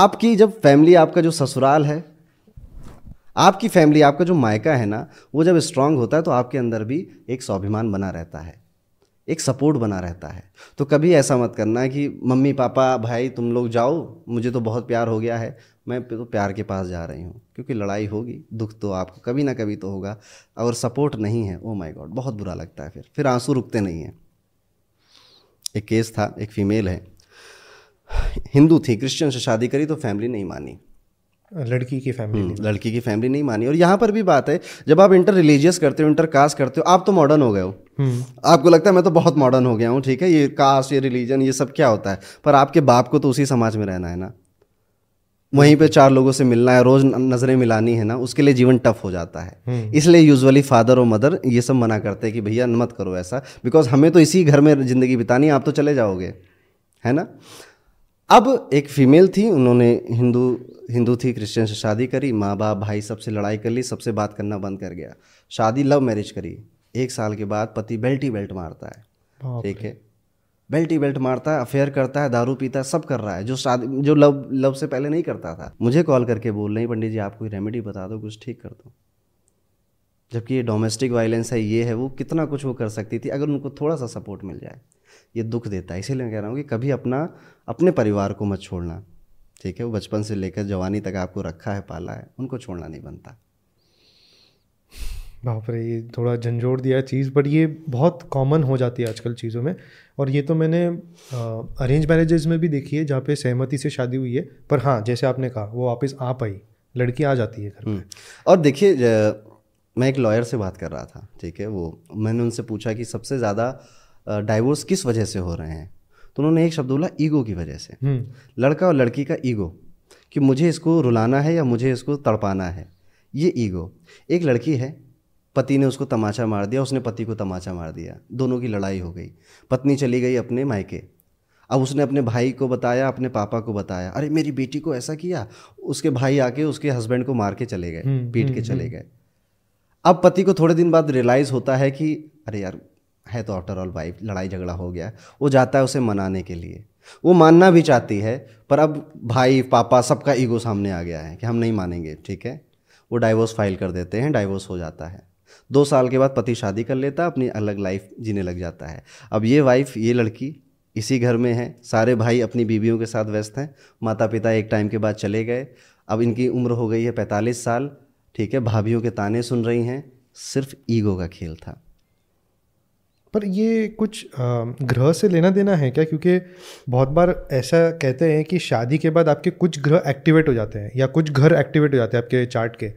आपकी जब फैमिली आपका जो ससुराल है आपकी फैमिली आपका जो मायका है ना वो जब स्ट्रांग होता है तो आपके अंदर भी एक स्वाभिमान बना रहता है एक सपोर्ट बना रहता है तो कभी ऐसा मत करना कि मम्मी पापा भाई तुम लोग जाओ मुझे तो बहुत प्यार हो गया है मैं तो प्यार के पास जा रही हूँ क्योंकि लड़ाई होगी दुख तो आपको कभी ना कभी तो होगा और सपोर्ट नहीं है ओ माय गॉड बहुत बुरा लगता है फिर फिर आंसू रुकते नहीं हैं एक केस था एक फ़ीमेल है हिंदू थी क्रिश्चियन से शादी करी तो फैमिली नहीं मानी लड़की की फैमिली हम्म, लड़की की फैमिली नहीं मानी और यहाँ पर भी बात है जब आप इंटर रिलीजियस करते हो इंटर कास्ट करते हो आप तो मॉडर्न हो गए हो हम्म। आपको लगता है मैं तो बहुत मॉडर्न हो गया हूँ ठीक है ये कास्ट ये रिलीजन ये सब क्या होता है पर आपके बाप को तो उसी समाज में रहना है ना वहीं पे चार लोगों से मिलना है रोज नजरें मिलानी है ना उसके लिए जीवन टफ हो जाता है हम्म। इसलिए यूजुअली फादर और मदर ये सब मना करते हैं कि भैया मत करो ऐसा बिकॉज हमें तो इसी घर में ज़िंदगी बितानी है आप तो चले जाओगे है ना अब एक फीमेल थी उन्होंने हिंदू हिंदू थी क्रिश्चियन से शादी करी माँ बाप भाई सबसे लड़ाई कर ली सबसे बात करना बंद कर गया शादी लव मैरिज करी एक साल के बाद पति बेल्टी बेल्ट मारता है ठीक है बेल्टी बेल्ट मारता है अफेयर करता है दारू पीता है सब कर रहा है जो शादी जो लव लव से पहले नहीं करता था मुझे कॉल करके बोल रही पंडित जी आप कोई रेमेडी बता दो कुछ ठीक कर दो जबकि ये डोमेस्टिक वायलेंस है ये है वो कितना कुछ वो कर सकती थी अगर उनको थोड़ा सा सपोर्ट मिल जाए ये दुख देता है इसीलिए मैं कह रहा हूँ कि कभी अपना अपने परिवार को मत छोड़ना ठीक है वो बचपन से लेकर जवानी तक आपको रखा है पाला है उनको छोड़ना नहीं बनता बाप रे ये थोड़ा झंझोड़ दिया चीज़ बट ये बहुत कॉमन हो जाती है आजकल चीज़ों में और ये तो मैंने अरेंज मैरिजेज में भी देखी है जहाँ पे सहमति से शादी हुई है पर हाँ जैसे आपने कहा वो वापस आ पाई लड़की आ जाती है घर में हम्म। और देखिए मैं एक लॉयर से बात कर रहा था ठीक है वो मैंने उनसे पूछा कि सबसे ज़्यादा डाइवोर्स किस वजह से हो रहे हैं तो उन्होंने एक शब्द बोला ईगो की वजह से हम्म। लड़का और लड़की का ईगो कि मुझे इसको रुलाना है या मुझे इसको तड़पाना है ये ईगो एक लड़की है पति ने उसको तमाचा मार दिया उसने पति को तमाचा मार दिया दोनों की लड़ाई हो गई पत्नी चली गई अपने मायके अब उसने अपने भाई को बताया अपने पापा को बताया अरे मेरी बेटी को ऐसा किया उसके भाई आके उसके हस्बैंड को मार के चले गए हम्म, पीट के हम्म, चले गए अब पति को थोड़े दिन बाद रियलाइज़ होता है कि अरे यार है तो आफ्टर ऑल वाइफ लड़ाई झगड़ा हो गया वो जाता है उसे मनाने के लिए वो मानना भी चाहती है पर अब भाई पापा सबका ईगो सामने आ गया है कि हम नहीं मानेंगे ठीक है वो डाइवोर्स फाइल कर देते हैं डाइवोर्स हो जाता है दो साल के बाद पति शादी कर लेता अपनी अलग लाइफ जीने लग जाता है अब ये वाइफ ये लड़की इसी घर में है सारे भाई अपनी बीवियों के साथ व्यस्त हैं माता पिता एक टाइम के बाद चले गए अब इनकी उम्र हो गई है पैंतालीस साल ठीक है भाभीियों के ताने सुन रही हैं सिर्फ ईगो का खेल था पर ये कुछ ग्रह से लेना देना है क्या क्योंकि बहुत बार ऐसा कहते हैं कि शादी के बाद आपके कुछ ग्रह एक्टिवेट हो जाते हैं या कुछ घर एक्टिवेट हो जाते हैं आपके चार्ट के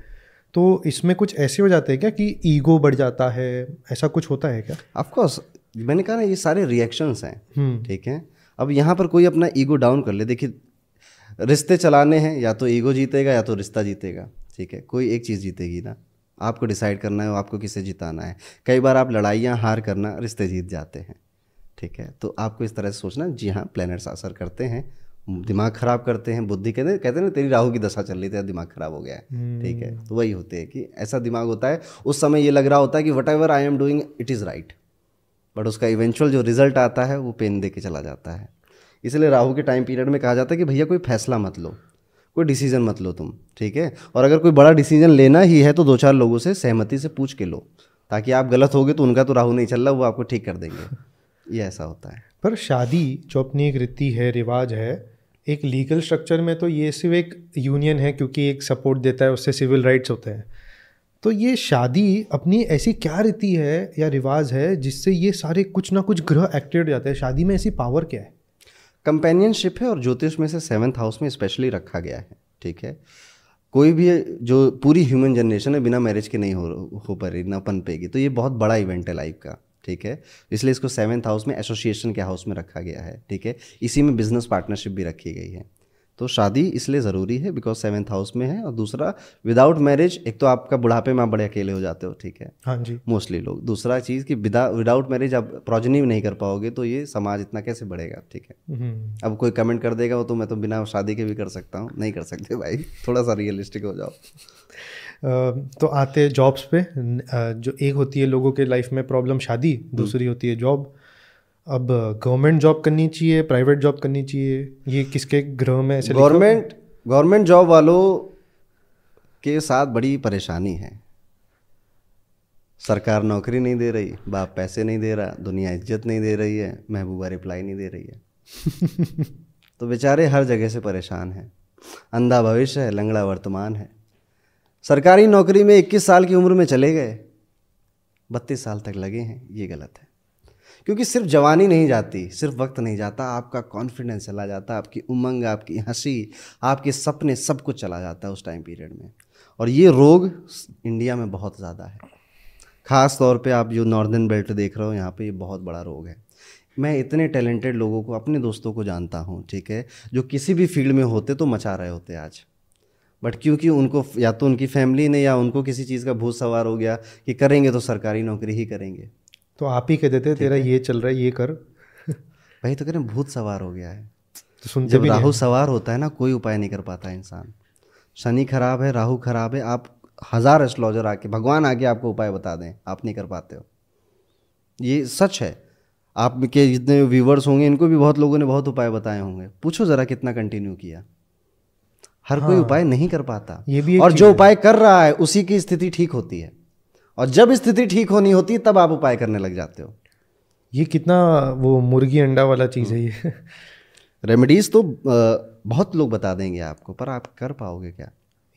तो इसमें कुछ ऐसे हो जाते हैं क्या कि ईगो बढ़ जाता है ऐसा कुछ होता है क्या ऑफकोर्स मैंने कहा ना ये सारे रिएक्शंस हैं हम्म। ठीक है अब यहाँ पर कोई अपना ईगो डाउन कर ले देखिए रिश्ते चलाने हैं या तो ईगो जीतेगा या तो रिश्ता जीतेगा ठीक है कोई एक चीज़ जीतेगी ना आपको डिसाइड करना है आपको किसे जिताना है कई बार आप लड़ाइयाँ हार करना रिश्ते जीत जाते हैं ठीक है तो आपको इस तरह से सोचना जी हाँ प्लैनेट्स असर करते हैं दिमाग खराब करते हैं बुद्धि कहते कहते हैं ना तेरी राहु की दशा चल रही थी दिमाग खराब हो गया है ठीक है तो वही होते हैं कि ऐसा दिमाग होता है उस समय ये लग रहा होता है कि whatever I am doing it is right but उसका इवेंचुअल जो रिजल्ट आता है वो पेन दे के चला जाता है इसलिए राहू के टाइम पीरियड में कहा जाता है कि भैया कोई फैसला मत लो कोई डिसीजन मत लो तुम ठीक है और अगर कोई बड़ा डिसीजन लेना ही है तो दो चार लोगों से सहमति से पूछ के लो ताकि आप गलत होगे तो उनका तो राहु नहीं चल रहा वो आपको ठीक कर देंगे *laughs* ये ऐसा होता है पर शादी जो अपनी एक रीति है रिवाज है एक लीगल स्ट्रक्चर में तो ये सिर्फ एक यूनियन है क्योंकि एक सपोर्ट देता है उससे सिविल राइट्स होते हैं तो ये शादी अपनी ऐसी क्या रीति है या रिवाज है जिससे ये सारे कुछ ना कुछ ग्रह एक्टिवेट हो जाते हैं शादी में ऐसी पावर क्या है कंपेनियनशिप है और ज्योतिष में से सेवन्थ हाउस में स्पेशली रखा गया है ठीक है कोई भी जो पूरी ह्यूमन जनरेशन है बिना मैरिज के नहीं हो हो पा रही ना पन पेगी तो ये बहुत बड़ा इवेंट है लाइफ का ठीक है इसलिए इसको सेवन्थ हाउस में एसोसिएशन के हाउस में रखा गया है ठीक है इसी में बिजनेस पार्टनरशिप भी रखी गई है तो शादी इसलिए ज़रूरी है बिकॉज सेवन्थ हाउस में है और दूसरा विदाउट मैरिज एक तो आपका बुढ़ापे में आप बड़े अकेले हो जाते हो ठीक है हाँ जी मोस्टली लोग दूसरा चीज़ कि विदाउट मैरिज आप प्रोजनी नहीं कर पाओगे तो ये समाज इतना कैसे बढ़ेगा ठीक है हम्म। अब कोई कमेंट कर देगा वो तो मैं तो बिना शादी के भी कर सकता हूँ नहीं कर सकते भाई थोड़ा सा रियलिस्टिक हो जाओ तो आते जॉब्स पे जो एक होती है लोगों के लाइफ में प्रॉब्लम शादी दूसरी होती है जॉब अब गवर्नमेंट जॉब करनी चाहिए प्राइवेट जॉब करनी चाहिए ये किसके ग्रह में ऐसे गवर्नमेंट गवर्नमेंट जॉब वालों के साथ बड़ी परेशानी है सरकार नौकरी नहीं दे रही बाप पैसे नहीं दे रहा दुनिया इज्जत नहीं दे रही है महबूबा रिप्लाई नहीं दे रही है *laughs* तो बेचारे हर जगह से परेशान हैं अंधा भविष्य है लंगड़ा वर्तमान है सरकारी नौकरी में 21 साल की उम्र में चले गए बत्तीस साल तक लगे हैं ये गलत है क्योंकि सिर्फ जवानी नहीं जाती सिर्फ वक्त नहीं जाता आपका कॉन्फिडेंस चला जाता आपकी उमंग आपकी हंसी आपके सपने सब कुछ चला जाता है उस टाइम पीरियड में और ये रोग इंडिया में बहुत ज़्यादा है ख़ास तौर पे आप जो नॉर्दर्न बेल्ट देख रहे हो यहाँ पे ये बहुत बड़ा रोग है मैं इतने टैलेंटेड लोगों को अपने दोस्तों को जानता हूँ ठीक है जो किसी भी फील्ड में होते तो मचा रहे होते आज बट क्योंकि उनको या तो उनकी फैमिली ने या उनको किसी चीज़ का भूत सवार हो गया कि करेंगे तो सरकारी नौकरी ही करेंगे तो आप ही कह देते तेरा ये चल रहा है ये कर *laughs* भाई तो कह रहे भूत सवार हो गया है तो सुन जब राहु सवार होता है ना कोई उपाय नहीं कर पाता इंसान शनि खराब है राहु खराब है आप हज़ार एस्ट्रोलॉजर आके भगवान आके आपको उपाय बता दें आप नहीं कर पाते हो ये सच है आपके जितने व्यूवर्स होंगे इनको भी बहुत लोगों ने बहुत उपाय बताए होंगे पूछो ज़रा कितना कंटिन्यू किया हर हाँ, कोई उपाय नहीं कर पाता ये भी और जो उपाय कर रहा है उसी की स्थिति ठीक होती है और जब स्थिति ठीक होनी होती है तब आप उपाय करने लग जाते हो ये कितना वो मुर्गी अंडा वाला चीज़ है ये रेमेडीज़ *laughs* तो बहुत लोग बता देंगे आपको पर आप कर पाओगे क्या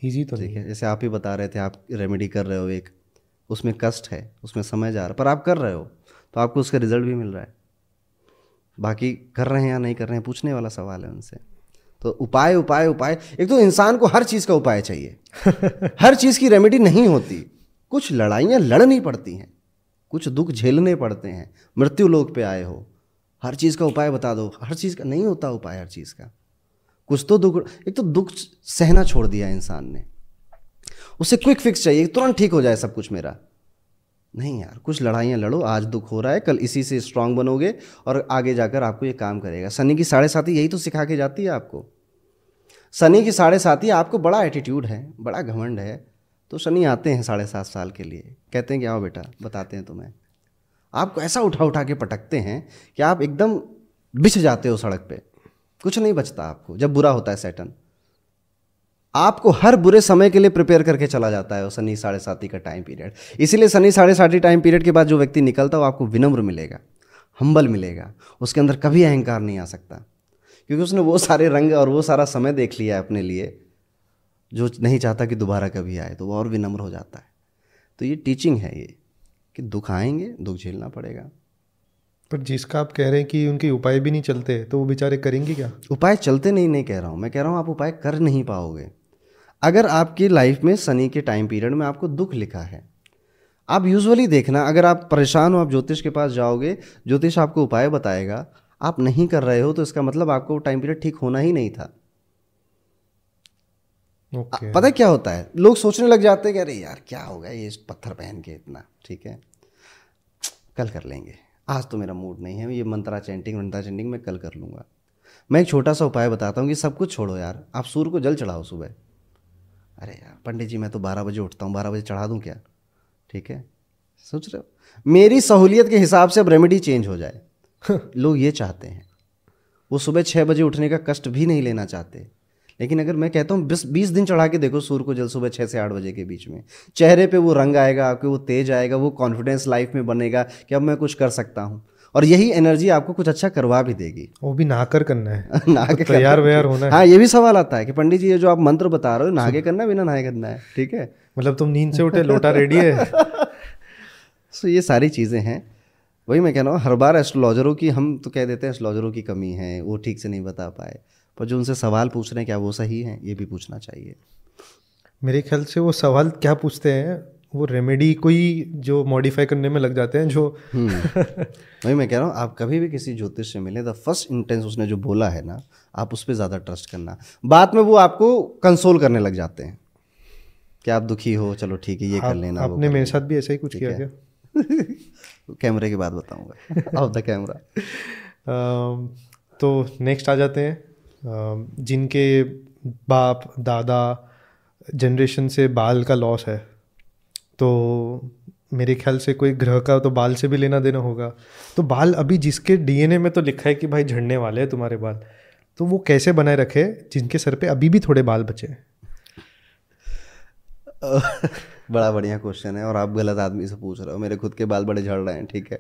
ईजी तो ठीक है जैसे आप ही बता रहे थे आप रेमेडी कर रहे हो एक उसमें कष्ट है उसमें समय जा रहा पर आप कर रहे हो तो आपको उसका रिजल्ट भी मिल रहा है बाकी कर रहे हैं या नहीं कर रहे हैं पूछने वाला सवाल है उनसे तो उपाय उपाय उपाय एक तो इंसान को हर चीज़ का उपाय चाहिए *laughs* हर चीज़ की रेमेडी नहीं होती कुछ लड़ाइयाँ लड़नी पड़ती हैं कुछ दुख झेलने पड़ते हैं मृत्यु लोक पे आए हो हर चीज़ का उपाय बता दो हर चीज़ का नहीं होता उपाय हर चीज़ का कुछ तो दुख एक तो दुख सहना छोड़ दिया इंसान ने उसे क्विक फिक्स चाहिए तुरंत ठीक हो जाए सब कुछ मेरा नहीं यार कुछ लड़ाइयाँ लड़ो आज दुख हो रहा है कल इसी से स्ट्रांग बनोगे और आगे जाकर आपको ये काम करेगा सनी की साढ़े साथी यही तो सिखा के जाती है आपको सनी की साढ़े साथी आपको बड़ा एटीट्यूड है बड़ा घमंड है तो शनि आते हैं साढ़े सात साल के लिए कहते हैं कि आओ बेटा बताते हैं तुम्हें आपको ऐसा उठा उठा के पटकते हैं कि आप एकदम बिछ जाते हो सड़क पे कुछ नहीं बचता आपको जब बुरा होता है सैटन आपको हर बुरे समय के लिए प्रिपेयर करके चला जाता है वो शनि साढ़े साथी का टाइम पीरियड इसीलिए शनि साढ़े साथी टाइम पीरियड के बाद जो व्यक्ति निकलता है वो आपको विनम्र मिलेगा हम्बल मिलेगा उसके अंदर कभी अहंकार नहीं आ सकता क्योंकि उसने वो सारे रंग और वो सारा समय देख लिया है अपने लिए जो नहीं चाहता कि दोबारा कभी आए तो वो और विनम्र हो जाता है तो ये टीचिंग है ये कि दुख आएंगे दुख झेलना पड़ेगा पर जिसका आप कह रहे हैं कि उनके उपाय भी नहीं चलते तो वो बेचारे करेंगे क्या उपाय चलते नहीं नहीं कह रहा हूँ मैं कह रहा हूँ आप उपाय कर नहीं पाओगे अगर आपकी लाइफ में शनि के टाइम पीरियड में आपको दुख लिखा है आप यूजुअली देखना अगर आप परेशान हो आप ज्योतिष के पास जाओगे ज्योतिष आपको उपाय बताएगा आप नहीं कर रहे हो तो इसका मतलब आपको टाइम पीरियड ठीक होना ही नहीं था okay. पता क्या होता है लोग सोचने लग जाते हैं कि अरे यार क्या होगा ये पत्थर पहन के इतना ठीक है कल कर लेंगे आज तो मेरा मूड नहीं है ये मंत्रा चैंटिंग मंत्रा चैंटिंग मैं कल कर लूँगा मैं एक छोटा सा उपाय बताता हूँ कि सब कुछ छोड़ो यार आप सूर्य को जल चढ़ाओ सुबह अरे यार पंडित जी मैं तो बारह बजे उठता हूँ बारह बजे चढ़ा दूँ क्या ठीक है सोच रहे हो मेरी सहूलियत के हिसाब से अब रेमेडी चेंज हो जाए हाँ। लोग ये चाहते हैं वो सुबह छः बजे उठने का कष्ट भी नहीं लेना चाहते लेकिन अगर मैं कहता हूँ बीस बीस दिन चढ़ा के देखो सूर्य को जल सुबह छः से आठ बजे के बीच में चेहरे पे वो रंग आएगा आपके वो तेज आएगा वो कॉन्फिडेंस लाइफ में बनेगा कि अब मैं कुछ कर सकता हूँ और यही एनर्जी आपको कुछ अच्छा करवा भी देगी वो भी कर करना है *laughs* नहाके तो तैयार व्यार होना है हाँ ये भी सवाल आता है कि पंडित जी ये जो आप मंत्र बता रहे हो के करना है बिना नहाए करना है ठीक है मतलब तुम नींद से उठे लोटा रेडी है *laughs* सो ये सारी चीज़ें हैं वही मैं कह रहा हूँ हर बार एस्ट्रोलॉजरों की हम तो कह देते हैं एस्ट्रोलॉजरों की कमी है वो ठीक से नहीं बता पाए पर जो उनसे सवाल पूछ रहे हैं क्या वो सही हैं ये भी पूछना चाहिए मेरे ख्याल से वो सवाल क्या पूछते हैं वो रेमेडी को ही जो मॉडिफाई करने में लग जाते हैं जो हम्म। *laughs* वही मैं कह रहा हूँ आप कभी भी किसी ज्योतिष से मिले द फर्स्ट इंटेंस उसने जो बोला है ना आप उस पर ज़्यादा ट्रस्ट करना बाद में वो आपको कंसोल करने लग जाते हैं क्या आप दुखी हो चलो ठीक है ये कर लेना आपने मेरे साथ भी ऐसा ही कुछ किया *laughs* कैमरे की बात बताऊंगा ऑफ द कैमरा तो नेक्स्ट आ जाते हैं जिनके बाप दादा जनरेशन से बाल का लॉस है तो मेरे ख्याल से कोई ग्रह का तो बाल से भी लेना देना होगा तो बाल अभी जिसके डीएनए में तो लिखा है कि भाई झड़ने वाले हैं तुम्हारे बाल तो वो कैसे बनाए रखे जिनके सर पे अभी भी थोड़े बाल बचे *laughs* बड़ा बढ़िया क्वेश्चन है और आप गलत आदमी से पूछ रहे हो मेरे खुद के बाल बड़े झड़ रहे हैं ठीक है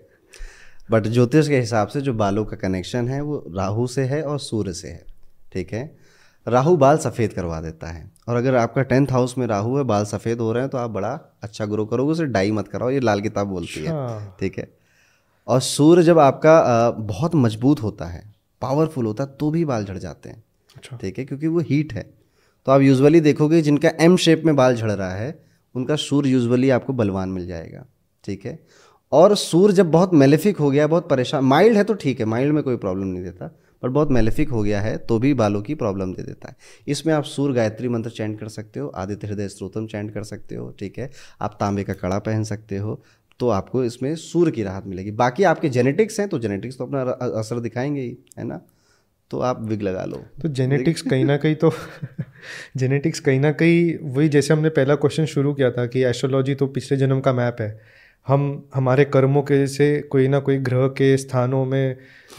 बट ज्योतिष के हिसाब से जो बालों का कनेक्शन है वो राहु से है और सूर्य से है ठीक है राहु बाल सफ़ेद करवा देता है और अगर आपका टेंथ हाउस में राहु है बाल सफ़ेद हो रहे हैं तो आप बड़ा अच्छा ग्रो करोगे उसे डाई मत कराओ ये लाल किताब बोलती है अच्छा। ठीक है और सूर्य जब आपका बहुत मजबूत होता है पावरफुल होता है तो भी बाल झड़ जाते हैं अच्छा। ठीक है क्योंकि वो हीट है तो आप यूजुअली देखोगे जिनका एम शेप में बाल झड़ रहा है उनका सूर्य यूजुअली आपको बलवान मिल जाएगा ठीक है और सूर्य जब बहुत मेलेफिक हो गया बहुत परेशान माइल्ड है तो ठीक है माइल्ड में कोई प्रॉब्लम नहीं देता बट बहुत मेलेफिक हो गया है तो भी बालों की प्रॉब्लम दे देता है इसमें आप सूर्य गायत्री मंत्र चैंट कर सकते हो आदित्य हृदय स्त्रोतम चैंट कर सकते हो ठीक है आप तांबे का कड़ा पहन सकते हो तो आपको इसमें सूर्य की राहत मिलेगी बाकी आपके जेनेटिक्स हैं तो जेनेटिक्स तो अपना असर दिखाएंगे ही है ना तो आप विग लगा लो तो जेनेटिक्स कहीं ना कहीं तो जेनेटिक्स *laughs* कहीं ना कहीं वही जैसे हमने पहला क्वेश्चन शुरू किया था कि एस्ट्रोलॉजी तो पिछले जन्म का मैप है हम हमारे कर्मों के से कोई ना कोई ग्रह के स्थानों में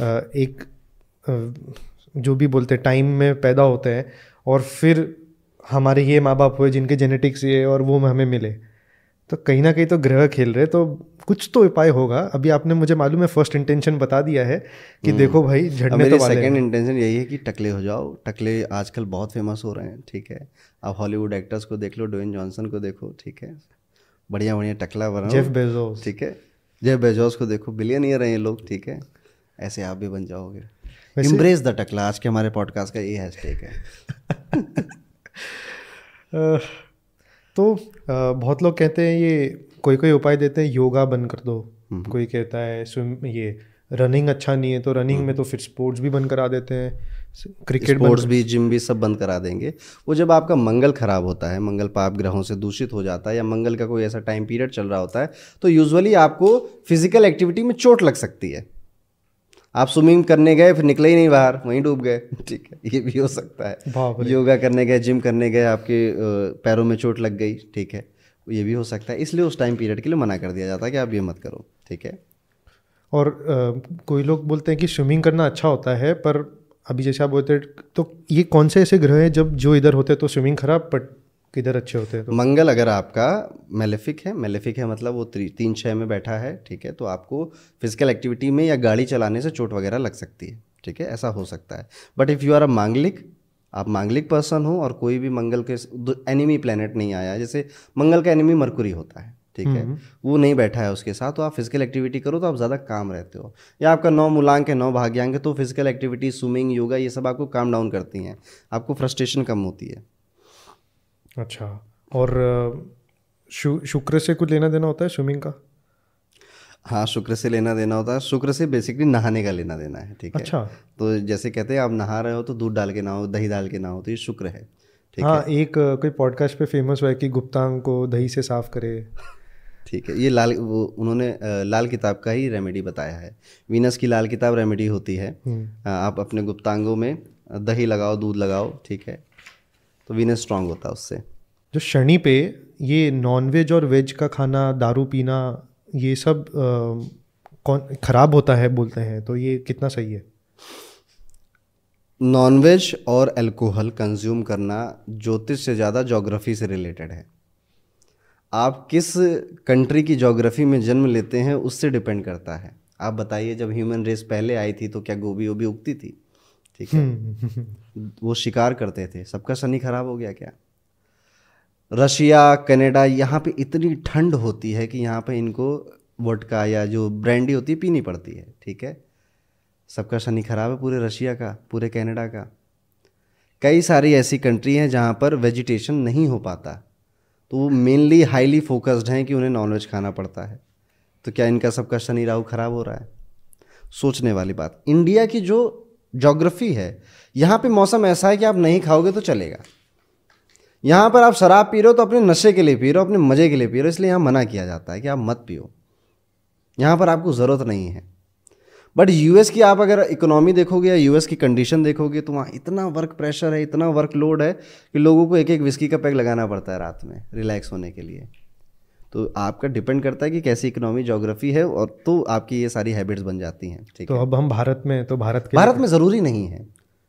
एक जो भी बोलते हैं टाइम में पैदा होते हैं और फिर हमारे ये माँ बाप हुए जिनके जेनेटिक्स ये और वो हमें मिले तो कहीं ना कहीं तो ग्रह खेल रहे तो कुछ तो उपाय होगा अभी आपने मुझे मालूम है फर्स्ट इंटेंशन बता दिया है कि हम्म। देखो भाई झड़ने तो वाले सेकंड इंटेंशन यही है कि टकले हो जाओ टकले आजकल बहुत फेमस हो रहे हैं ठीक है आप हॉलीवुड एक्टर्स को देख लो डोइन जॉनसन को देखो ठीक है बढ़िया बढ़िया टकला बना जेफ बेजोस ठीक है जेफ बेजोस को देखो रहे हैं ये लोग ठीक है ऐसे आप भी बन जाओगे एम्ब्रेस द टकला आज के हमारे पॉडकास्ट का ये हैशटैग है *laughs* तो बहुत लोग कहते हैं ये कोई कोई उपाय देते हैं योगा बंद कर दो हम्म। कोई कहता है स्विम ये रनिंग अच्छा नहीं है तो रनिंग में हम्म। तो फिर स्पोर्ट्स भी बंद करा देते हैं क्रिकेट स्पोर्ट्स भी जिम भी सब बंद करा देंगे वो जब आपका मंगल खराब होता है मंगल पाप ग्रहों से दूषित हो जाता है या मंगल का कोई ऐसा टाइम पीरियड चल रहा होता है तो यूजुअली आपको फिजिकल एक्टिविटी में चोट लग सकती है आप स्विमिंग करने गए फिर निकले ही नहीं बाहर वहीं डूब गए *laughs* ठीक है ये भी हो सकता है योगा करने गए जिम करने गए आपके पैरों में चोट लग गई ठीक है ये भी हो सकता है इसलिए उस टाइम पीरियड के लिए मना कर दिया जाता है कि आप ये मत करो ठीक है और आ, कोई लोग बोलते हैं कि स्विमिंग करना अच्छा होता है पर अभी जैसे आप बोलते हैं तो ये कौन से ऐसे ग्रह हैं जब जो इधर होते हैं तो स्विमिंग खराब बट किधर अच्छे होते हैं तो? मंगल अगर आपका मेलेफिक है मेलेफिक है मतलब वो तीन छः में बैठा है ठीक है तो आपको फिजिकल एक्टिविटी में या गाड़ी चलाने से चोट वगैरह लग सकती है ठीक है ऐसा हो सकता है but if you are a manglik आप मांगलिक पर्सन हो और कोई भी मंगल के एनिमी प्लानट नहीं आया जैसे मंगल का एनिमी मरकुरी होता है ठीक है हम्म। वो नहीं बैठा है उसके साथ तो आप फिजिकल एक्टिविटी करो तो आप ज़्यादा काम रहते हो या आपका नौ मूलांक है नौ भाग्यांक है तो फिजिकल एक्टिविटी स्विमिंग योगा ये सब आपको काम डाउन करती हैं आपको फ्रस्ट्रेशन कम होती है अच्छा और शु, शुक्र से कुछ लेना देना होता है स्विमिंग का हाँ शुक्र से लेना देना होता है शुक्र से बेसिकली नहाने का लेना देना है ठीक अच्छा। है तो जैसे कहते हैं आप नहा रहे हो तो दूध डाल के नहाओ दही डाल के नहाओ तो ये शुक्र है ठीक हाँ है? एक कोई पॉडकास्ट पे फेमस हुआ है कि गुप्तांग को दही से साफ करे ठीक है ये लाल वो उन्होंने लाल किताब का ही रेमेडी बताया है वीनस की लाल किताब रेमेडी होती है हम्म। आप अपने गुप्तांगों में दही लगाओ दूध लगाओ ठीक है तो विनर स्ट्रांग होता है उससे जो शनि पे ये नॉनवेज और वेज का खाना दारू पीना ये सब कौन खराब होता है बोलते हैं तो ये कितना सही है नॉनवेज और अल्कोहल कंज्यूम करना ज्योतिष से ज़्यादा जोग्राफी से रिलेटेड है आप किस कंट्री की जोग्राफी में जन्म लेते हैं उससे डिपेंड करता है आप बताइए जब ह्यूमन रेस पहले आई थी तो क्या गोभी वोभी उगती थी ठीक है हम्म। वो शिकार करते थे सबका शनि खराब हो गया क्या रशिया कनाडा यहाँ पे इतनी ठंड होती है कि यहाँ पे इनको वटका या जो ब्रांडी होती है पीनी पड़ती है ठीक है सबका शनि खराब है पूरे रशिया का पूरे कनाडा का कई सारी ऐसी कंट्री हैं जहाँ पर वेजिटेशन नहीं हो पाता तो वो मेनली हाईली फोकस्ड हैं कि उन्हें नॉनवेज खाना पड़ता है तो क्या इनका सबका शनि राहु खराब हो रहा है सोचने वाली बात इंडिया की जो जोग्राफी है यहाँ पे मौसम ऐसा है कि आप नहीं खाओगे तो चलेगा यहाँ पर आप शराब पी रहे हो तो अपने नशे के लिए पी रहे हो अपने मज़े के लिए पी रहे हो इसलिए यहाँ मना किया जाता है कि आप मत पियो यहाँ पर आपको ज़रूरत नहीं है बट यूएस की आप अगर इकोनॉमी देखोगे या यूएस की कंडीशन देखोगे तो वहाँ इतना वर्क प्रेशर है इतना वर्क लोड है कि लोगों को एक एक विस्की का पैक लगाना पड़ता है रात में रिलैक्स होने के लिए तो आपका डिपेंड करता है कि कैसी इकोनॉमी जोग्राफी है और तो आपकी ये सारी हैबिट्स बन जाती हैं ठीक तो है? अब हम भारत में तो भारत के भारत में ज़रूरी नहीं है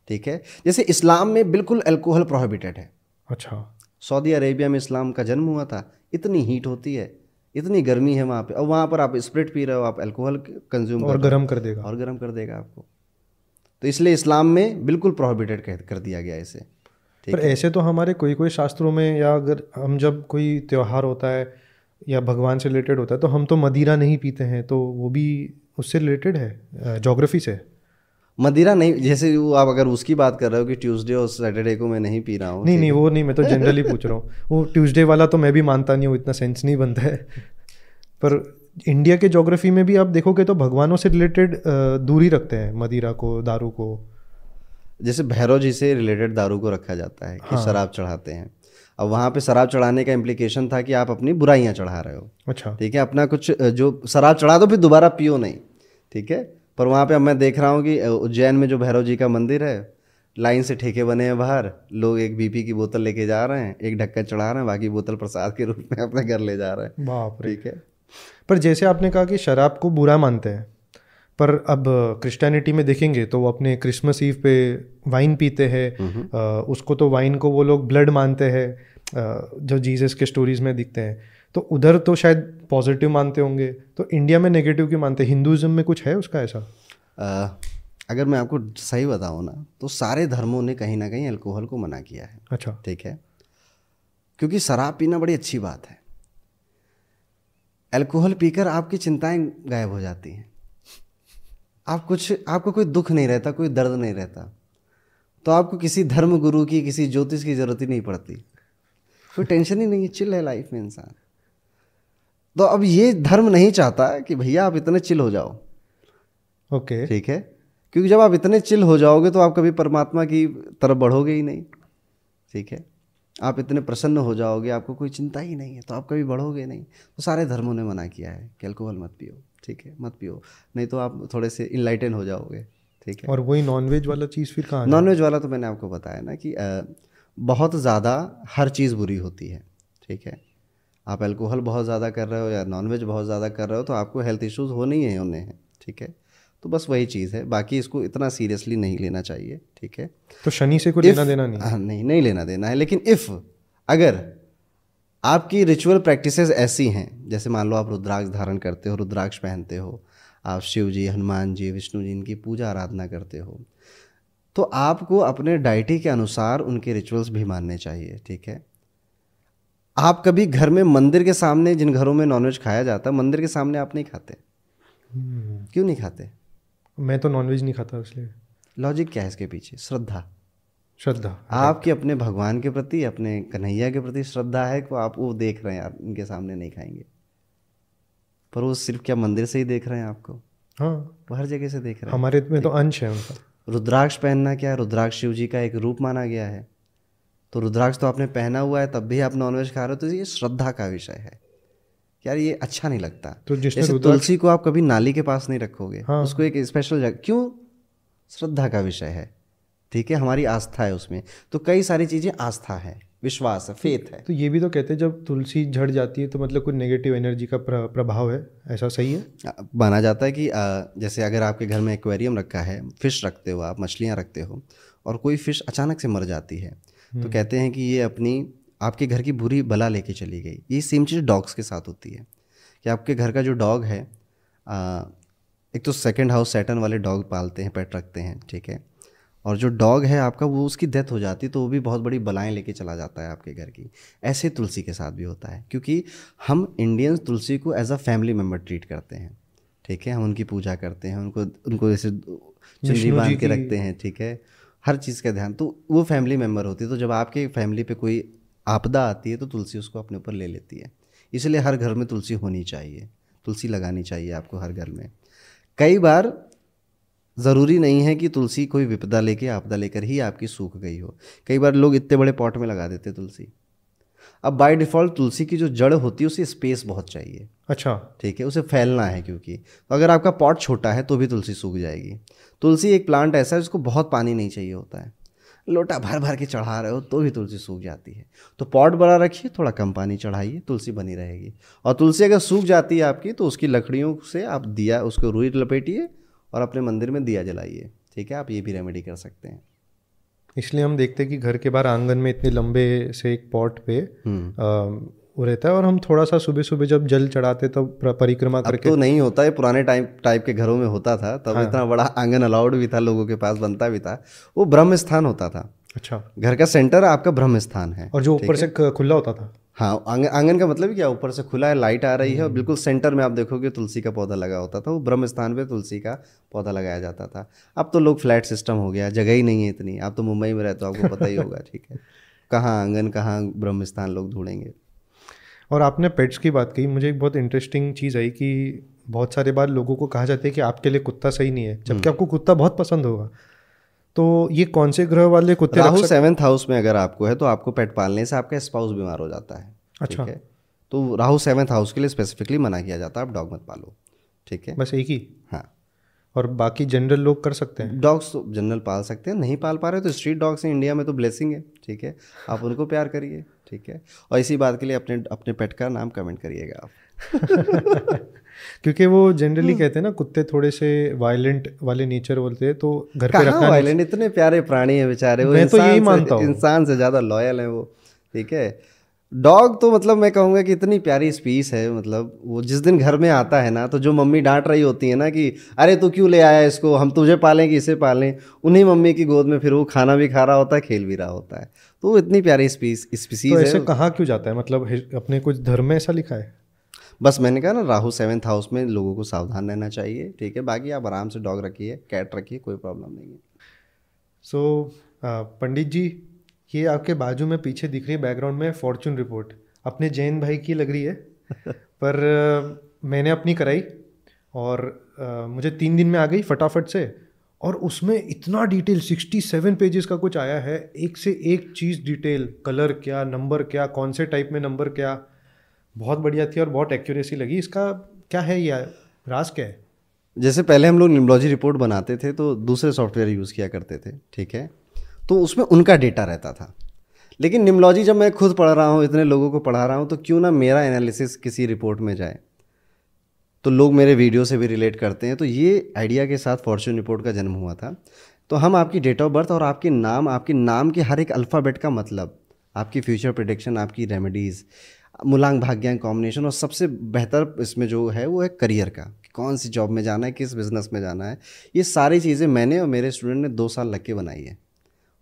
ठीक है जैसे इस्लाम में बिल्कुल अल्कोहल प्रोहिबिटेड है अच्छा सऊदी अरेबिया में इस्लाम का जन्म हुआ था इतनी हीट होती है इतनी गर्मी है वहाँ पे और वहाँ पर आप स्प्रिट पी रहे हो आप अल्कोहल कंज्यूम और गर्म कर देगा और गर्म कर देगा आपको तो इसलिए इस्लाम में बिल्कुल प्रोहिबिटेड कर दिया गया इसे पर ऐसे तो हमारे कोई कोई शास्त्रों में या अगर हम जब कोई त्यौहार होता है या भगवान से रिलेटेड होता है तो हम तो मदिरा नहीं पीते हैं तो वो भी उससे रिलेटेड है जोग्राफी से मदिरा नहीं जैसे वो आप अगर उसकी बात कर रहे हो कि ट्यूसडे और सैटरडे को मैं नहीं पी रहा हूँ नहीं नहीं वो नहीं मैं तो जनरली पूछ रहा हूँ *laughs* वो ट्यूसडे वाला तो मैं भी मानता नहीं हूँ इतना सेंस नहीं बनता है पर इंडिया के जोग्राफी में भी आप देखोगे तो भगवानों से रिलेटेड दूरी रखते हैं मदिरा को दारू को जैसे भैरव जी से रिलेटेड दारू को रखा जाता है कि हाँ। शराब चढ़ाते हैं अब वहाँ पे शराब चढ़ाने का इम्प्लीकेशन था कि आप अपनी बुराइयाँ चढ़ा रहे हो अच्छा ठीक है अपना कुछ जो शराब चढ़ा दो फिर दोबारा पियो नहीं ठीक है पर वहाँ पे अब मैं देख रहा हूँ कि उज्जैन में जो भैरव जी का मंदिर है लाइन से ठेके बने हैं बाहर लोग एक बीपी की बोतल लेके जा रहे हैं एक ढक्कन चढ़ा रहे हैं बाकी बोतल प्रसाद के रूप में अपने घर ले जा रहे हैं ठीक है पर जैसे आपने कहा कि शराब को बुरा मानते हैं पर अब क्रिस्टानिटी में देखेंगे तो वो अपने क्रिसमस ईव पे वाइन पीते हैं उसको तो वाइन को वो लोग ब्लड मानते हैं जो जीसस के स्टोरीज में दिखते हैं तो उधर तो शायद पॉजिटिव मानते होंगे तो इंडिया में नेगेटिव क्यों मानते हैं हिंदुज़म में कुछ है उसका ऐसा आ, अगर मैं आपको सही बताऊँ ना तो सारे धर्मों ने कहीं ना कहीं अल्कोहल को मना किया है अच्छा ठीक है क्योंकि शराब पीना बड़ी अच्छी बात है अल्कोहल पीकर आपकी चिंताएं गायब हो जाती हैं आप कुछ आपको कोई दुख नहीं रहता कोई दर्द नहीं रहता तो आपको किसी धर्म गुरु की किसी ज्योतिष की ज़रूरत ही नहीं पड़ती कोई टेंशन ही नहीं है चिल है लाइफ में इंसान तो अब ये धर्म नहीं चाहता कि भैया आप इतने चिल हो जाओ ओके okay. ठीक है क्योंकि जब आप इतने चिल हो जाओगे तो आप कभी परमात्मा की तरफ बढ़ोगे ही नहीं ठीक है आप इतने प्रसन्न हो जाओगे आपको कोई चिंता ही नहीं है तो आप कभी बढ़ोगे नहीं तो सारे धर्मों ने मना किया है कि अल्कोहल मत पियो ठीक है मत पियो नहीं तो आप थोड़े से इनलाइटन हो जाओगे ठीक है और वही नॉनवेज वाला चीज़ फिर कहाँ नॉनवेज वाला तो मैंने आपको बताया ना कि बहुत ज़्यादा हर चीज़ बुरी होती है ठीक है आप अल्कोहल बहुत ज़्यादा कर रहे हो या नॉनवेज बहुत ज़्यादा कर रहे हो तो आपको हेल्थ इश्यूज़ होने ही होने हैं ठीक है तो बस वही चीज़ है बाकी इसको इतना सीरियसली नहीं लेना चाहिए ठीक है तो शनि से कोई लेना देना नहीं हाँ, नहीं नहीं लेना देना है लेकिन इफ़ अगर आपकी रिचुअल प्रैक्टिसेस ऐसी हैं जैसे मान लो आप रुद्राक्ष धारण करते हो रुद्राक्ष पहनते हो आप शिव जी हनुमान जी विष्णु जी इनकी पूजा आराधना करते हो तो आपको अपने डाइटी के अनुसार उनके रिचुअल्स भी मानने चाहिए ठीक है आप कभी घर में मंदिर के सामने जिन घरों में नॉनवेज खाया जाता है मंदिर के सामने आप नहीं खाते हम्म। क्यों नहीं खाते मैं तो नॉनवेज नहीं खाता इसलिए लॉजिक क्या है इसके पीछे श्रद्धा श्रद्धा आपकी अपने भगवान के प्रति अपने कन्हैया के प्रति श्रद्धा है को आप वो देख रहे हैं आप इनके सामने नहीं खाएंगे पर वो सिर्फ क्या मंदिर से ही देख रहे हैं आपको हाँ वो हर जगह से देख रहे हैं हमारे में तो अंश है उनका रुद्राक्ष पहनना क्या रुद्राक्ष शिव जी का एक रूप माना गया है तो रुद्राक्ष तो आपने पहना हुआ है तब भी आप नॉनवेज खा रहे हो तो ये श्रद्धा का विषय है यार ये अच्छा नहीं लगता तो जैसे तुलसी को आप कभी नाली के पास नहीं रखोगे हाँ। उसको एक स्पेशल जगह क्यों श्रद्धा का विषय है ठीक है हमारी आस्था है उसमें तो कई सारी चीज़ें आस्था है विश्वास है फेथ है तो ये भी तो कहते हैं जब तुलसी झड़ जाती है तो मतलब कोई नेगेटिव एनर्जी का प्रभाव है ऐसा सही है माना जाता है कि जैसे अगर आपके घर में एक्वेरियम रखा है फिश रखते हो आप मछलियाँ रखते हो और कोई फिश अचानक से मर जाती है तो हम्म। कहते हैं कि ये अपनी आपके घर की बुरी बला लेके चली गई ये सेम चीज़ डॉग्स के साथ होती है कि आपके घर का जो डॉग है एक तो सेकेंड हाउस सेटन वाले डॉग पालते हैं पेट रखते हैं ठीक है और जो डॉग है आपका वो उसकी डेथ हो जाती तो वो भी बहुत बड़ी बलाएं लेके चला जाता है आपके घर की ऐसे तुलसी के साथ भी होता है क्योंकि हम इंडियंस तुलसी को as a family member treat करते हैं ठीक है हम उनकी पूजा करते हैं उनको उनको जैसे चुनरी बांध के रखते हैं ठीक है हर चीज़ का ध्यान तो वो फैमिली मेम्बर होती है तो जब आपके फैमिली पर कोई आपदा आती है तो तुलसी उसको अपने ऊपर ले लेती है इसलिए हर घर में तुलसी होनी चाहिए तुलसी लगानी चाहिए आपको हर घर में कई बार ज़रूरी नहीं है कि तुलसी कोई विपदा लेके आपदा लेकर ही आपकी सूख गई हो कई बार लोग इतने बड़े पॉट में लगा देते तुलसी अब बाय डिफ़ॉल्ट तुलसी की जो जड़ होती है उसे स्पेस बहुत चाहिए अच्छा ठीक है उसे फैलना है क्योंकि तो अगर आपका पॉट छोटा है तो भी तुलसी सूख जाएगी तुलसी एक प्लांट ऐसा है जिसको बहुत पानी नहीं चाहिए होता है लोटा भर भर के चढ़ा रहे हो तो भी तुलसी सूख जाती है तो पॉट बड़ा रखिए थोड़ा कम पानी चढ़ाइए तुलसी बनी रहेगी और तुलसी अगर सूख जाती है आपकी तो उसकी लकड़ियों से आप दिया उसको रुई लपेटिए और अपने मंदिर में दिया जलाइए ठीक है आप ये भी रेमेडी कर सकते हैं इसलिए हम देखते हैं कि घर के बाहर आंगन में इतने लंबे से एक पॉट पे हम्म। वो रहता है और हम थोड़ा सा सुबह सुबह जब जल चढ़ाते तो परिक्रमा करके तो नहीं होता है पुराने टाइम टाइप के घरों में होता था तब हाँ। इतना बड़ा आंगन अलाउड भी था लोगों के पास बनता भी था वो ब्रह्म स्थान होता था अच्छा घर का सेंटर आपका ब्रह्म स्थान है और जो ऊपर से खुला होता था हाँ आंगन आंगन का मतलब क्या ऊपर से खुला है लाइट आ रही है और हम्म। बिल्कुल सेंटर में आप देखोगे तुलसी का पौधा लगा होता था वो ब्रह्म स्थान पर तुलसी का पौधा लगाया जाता था अब तो लोग फ्लैट सिस्टम हो गया जगह ही नहीं है इतनी आप तो मुंबई में रहते हो आपको पता ही होगा ठीक है *laughs* कहाँ आंगन कहाँ ब्रह्म स्थान लोग ढूंढेंगे और आपने पेट्स की बात कही मुझे एक बहुत इंटरेस्टिंग चीज़ आई कि बहुत सारे बार लोगों को कहा जाता है कि आपके लिए कुत्ता सही नहीं है जबकि हम्म। आपको कुत्ता बहुत पसंद होगा तो ये कौन से ग्रह वाले कुत्ते राहु सेवन्थ हाउस में अगर आपको है तो आपको पेट पालने से आपका स्पाउस बीमार हो जाता है अच्छा है तो राहु सेवंथ हाउस के लिए स्पेसिफिकली मना किया जाता है आप डॉग मत पालो ठीक है बस एक ही हाँ और बाकी जनरल लोग कर सकते हैं डॉग्स तो जनरल पाल सकते हैं नहीं पाल पा रहे तो स्ट्रीट डॉग्स हैं इंडिया में तो ब्लेसिंग है ठीक है आप उनको प्यार करिए ठीक है और इसी बात के लिए अपने अपने पेट का नाम कमेंट करिएगा आप *laughs* क्योंकि वो जनरली हम्म। कहते हैं ना कुत्ते थोड़े से वायलेंट वाले नेचर बोलते हैं तो घर पे रखना वायलेंट इतने प्यारे प्राणी हैं बेचारे वो मैं तो यही मानता हूँ इंसान से ज़्यादा लॉयल है वो ठीक है डॉग तो मतलब मैं कहूँगा कि इतनी प्यारी स्पीस है मतलब वो जिस दिन घर में आता है ना तो जो मम्मी डांट रही होती है ना कि अरे तू क्यों ले आया इसको हम तुझे पालें कि इसे पालें उन्हीं मम्मी की गोद में फिर वो खाना भी खा रहा होता है खेल भी रहा होता है तो वो इतनी प्यारी स्पीस स्पीसीज तो है। कहाँ क्यों जाता है मतलब अपने कुछ धर्म में ऐसा लिखा है बस मैंने कहा ना राहु सेवेंथ हाउस में लोगों को सावधान रहना चाहिए ठीक है बाकी आप आराम से डॉग रखिए कैट रखिए कोई प्रॉब्लम नहीं है सो so, पंडित जी ये आपके बाजू में पीछे दिख रही है बैकग्राउंड में फॉर्चून रिपोर्ट अपने जैन भाई की लग रही है *laughs* पर मैंने अपनी कराई और मुझे तीन दिन में आ गई फटाफट से और उसमें इतना डिटेल 67 पेजेस का कुछ आया है एक से एक चीज़ डिटेल कलर क्या नंबर क्या कौन से टाइप में नंबर क्या बहुत बढ़िया थी और बहुत एक्यूरेसी लगी इसका क्या है या रास क्या है जैसे पहले हम लोग निम्बलॉजी रिपोर्ट बनाते थे तो दूसरे सॉफ्टवेयर यूज़ किया करते थे ठीक है तो उसमें उनका डेटा रहता था लेकिन निम्बलॉजी जब मैं खुद पढ़ रहा हूँ इतने लोगों को पढ़ा रहा हूँ तो क्यों ना मेरा एनालिसिस किसी रिपोर्ट में जाए तो लोग मेरे वीडियो से भी रिलेट करते हैं तो ये आइडिया के साथ फॉर्च्यून रिपोर्ट का जन्म हुआ था तो हम आपकी डेट ऑफ बर्थ और आपके नाम आपके नाम के हर एक अल्फ़ाबेट का मतलब आपकी फ्यूचर प्रोडिक्शन आपकी रेमेडीज़ मूलांग भाग्यांग कॉम्बिनेशन और सबसे बेहतर इसमें जो है वो है करियर का कौन सी जॉब में जाना है किस बिज़नेस में जाना है ये सारी चीज़ें मैंने और मेरे स्टूडेंट ने दो साल लग के बनाई है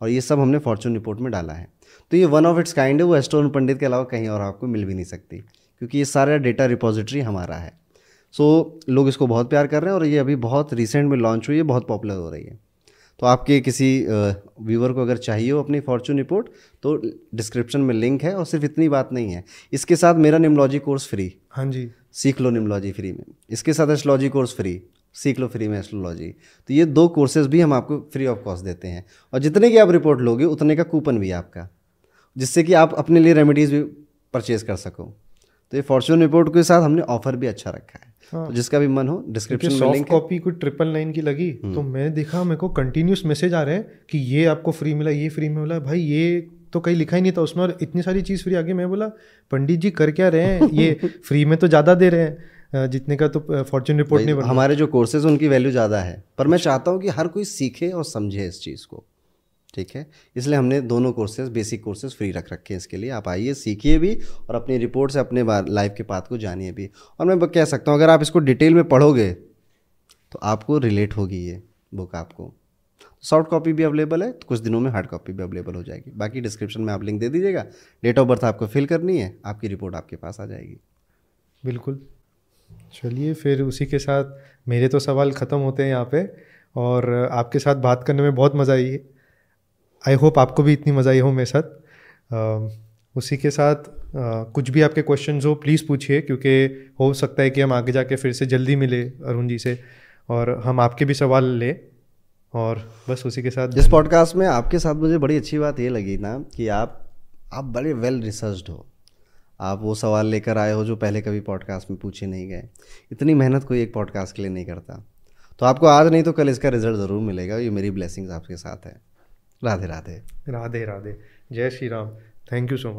और ये सब हमने फॉर्चून रिपोर्ट में डाला है तो ये वन ऑफ इट्स काइंड है वो एस्ट्रोन पंडित के अलावा कहीं और आपको मिल भी नहीं सकती क्योंकि ये सारा डेटा रिपोजिटरी हमारा है सो so, लोग इसको बहुत प्यार कर रहे हैं और ये अभी बहुत रिसेंट में लॉन्च हुई है बहुत पॉपुलर हो रही है तो आपके किसी व्यूवर को अगर चाहिए हो अपनी फॉर्चून रिपोर्ट तो डिस्क्रिप्शन में लिंक है और सिर्फ इतनी बात नहीं है इसके साथ मेरा निमोलॉजी कोर्स फ्री हाँ जी सीख लो निमोलॉजी फ्री में इसके साथ एस्ट्रोलॉजी कोर्स फ्री सीख लो फ्री में एस्ट्रोलॉजी तो ये दो कोर्सेज भी हम आपको फ्री ऑफ कॉस्ट देते हैं और जितने की आप रिपोर्ट लोगे उतने का कूपन भी आपका जिससे कि आप अपने लिए रेमेडीज़ भी परचेज़ कर सको तो ये फॉर्चून रिपोर्ट के साथ हमने ऑफर भी अच्छा रखा है हाँ। तो जिसका भी मन हो डिस्क्रिप्शन में लिंक कॉपी कोई ट्रिपल नाइन की लगी हम्म। तो मैं देखा मेरे को कंटिन्यूस मैसेज आ रहे हैं कि ये आपको फ्री मिला ये फ्री में मिला भाई ये तो कहीं लिखा ही नहीं था उसमें और इतनी सारी चीज़ फ्री आगे मैं बोला पंडित जी कर क्या रहे हैं ये फ्री *laughs* में तो ज़्यादा दे रहे हैं जितने का तो फॉर्चून रिपोर्ट नहीं हमारे जो कोर्सेज उनकी वैल्यू ज़्यादा है पर मैं चाहता हूँ कि हर कोई सीखे और समझे इस चीज़ को ठीक है इसलिए हमने दोनों कोर्सेज बेसिक कोर्सेज फ्री रख रखे हैं इसके लिए आप आइए सीखिए भी और अपनी रिपोर्ट से अपने लाइफ के पाथ को जानिए भी और मैं कह सकता हूँ अगर आप इसको डिटेल में पढ़ोगे तो आपको रिलेट होगी ये बुक आपको सॉफ्ट कॉपी भी अवेलेबल है तो कुछ दिनों में हार्ड कॉपी भी अवेलेबल हो जाएगी बाकी डिस्क्रिप्शन में आप लिंक दे दीजिएगा डेट ऑफ बर्थ आपको फिल करनी है आपकी रिपोर्ट आपके पास आ जाएगी बिल्कुल चलिए फिर उसी के साथ मेरे तो सवाल ख़त्म होते हैं यहाँ पे और आपके साथ बात करने में बहुत मज़ा आई है आई होप आपको भी इतनी मज़ा आई हो मेरे साथ उसी के साथ कुछ भी आपके क्वेश्चन हो प्लीज़ पूछिए क्योंकि हो सकता है कि हम आगे जाके फिर से जल्दी मिले अरुण जी से और हम आपके भी सवाल लें और बस उसी के साथ इस पॉडकास्ट में आपके साथ मुझे बड़ी अच्छी बात ये लगी ना कि आप आप बड़े वेल रिसर्च्ड हो आप वो सवाल लेकर आए हो जो पहले कभी पॉडकास्ट में पूछे नहीं गए इतनी मेहनत कोई एक पॉडकास्ट के लिए नहीं करता तो आपको आज नहीं तो कल इसका रिजल्ट ज़रूर मिलेगा ये मेरी ब्लेसिंग्स आपके साथ है राधे राधे राधे राधे जय Shri Ram thank you so much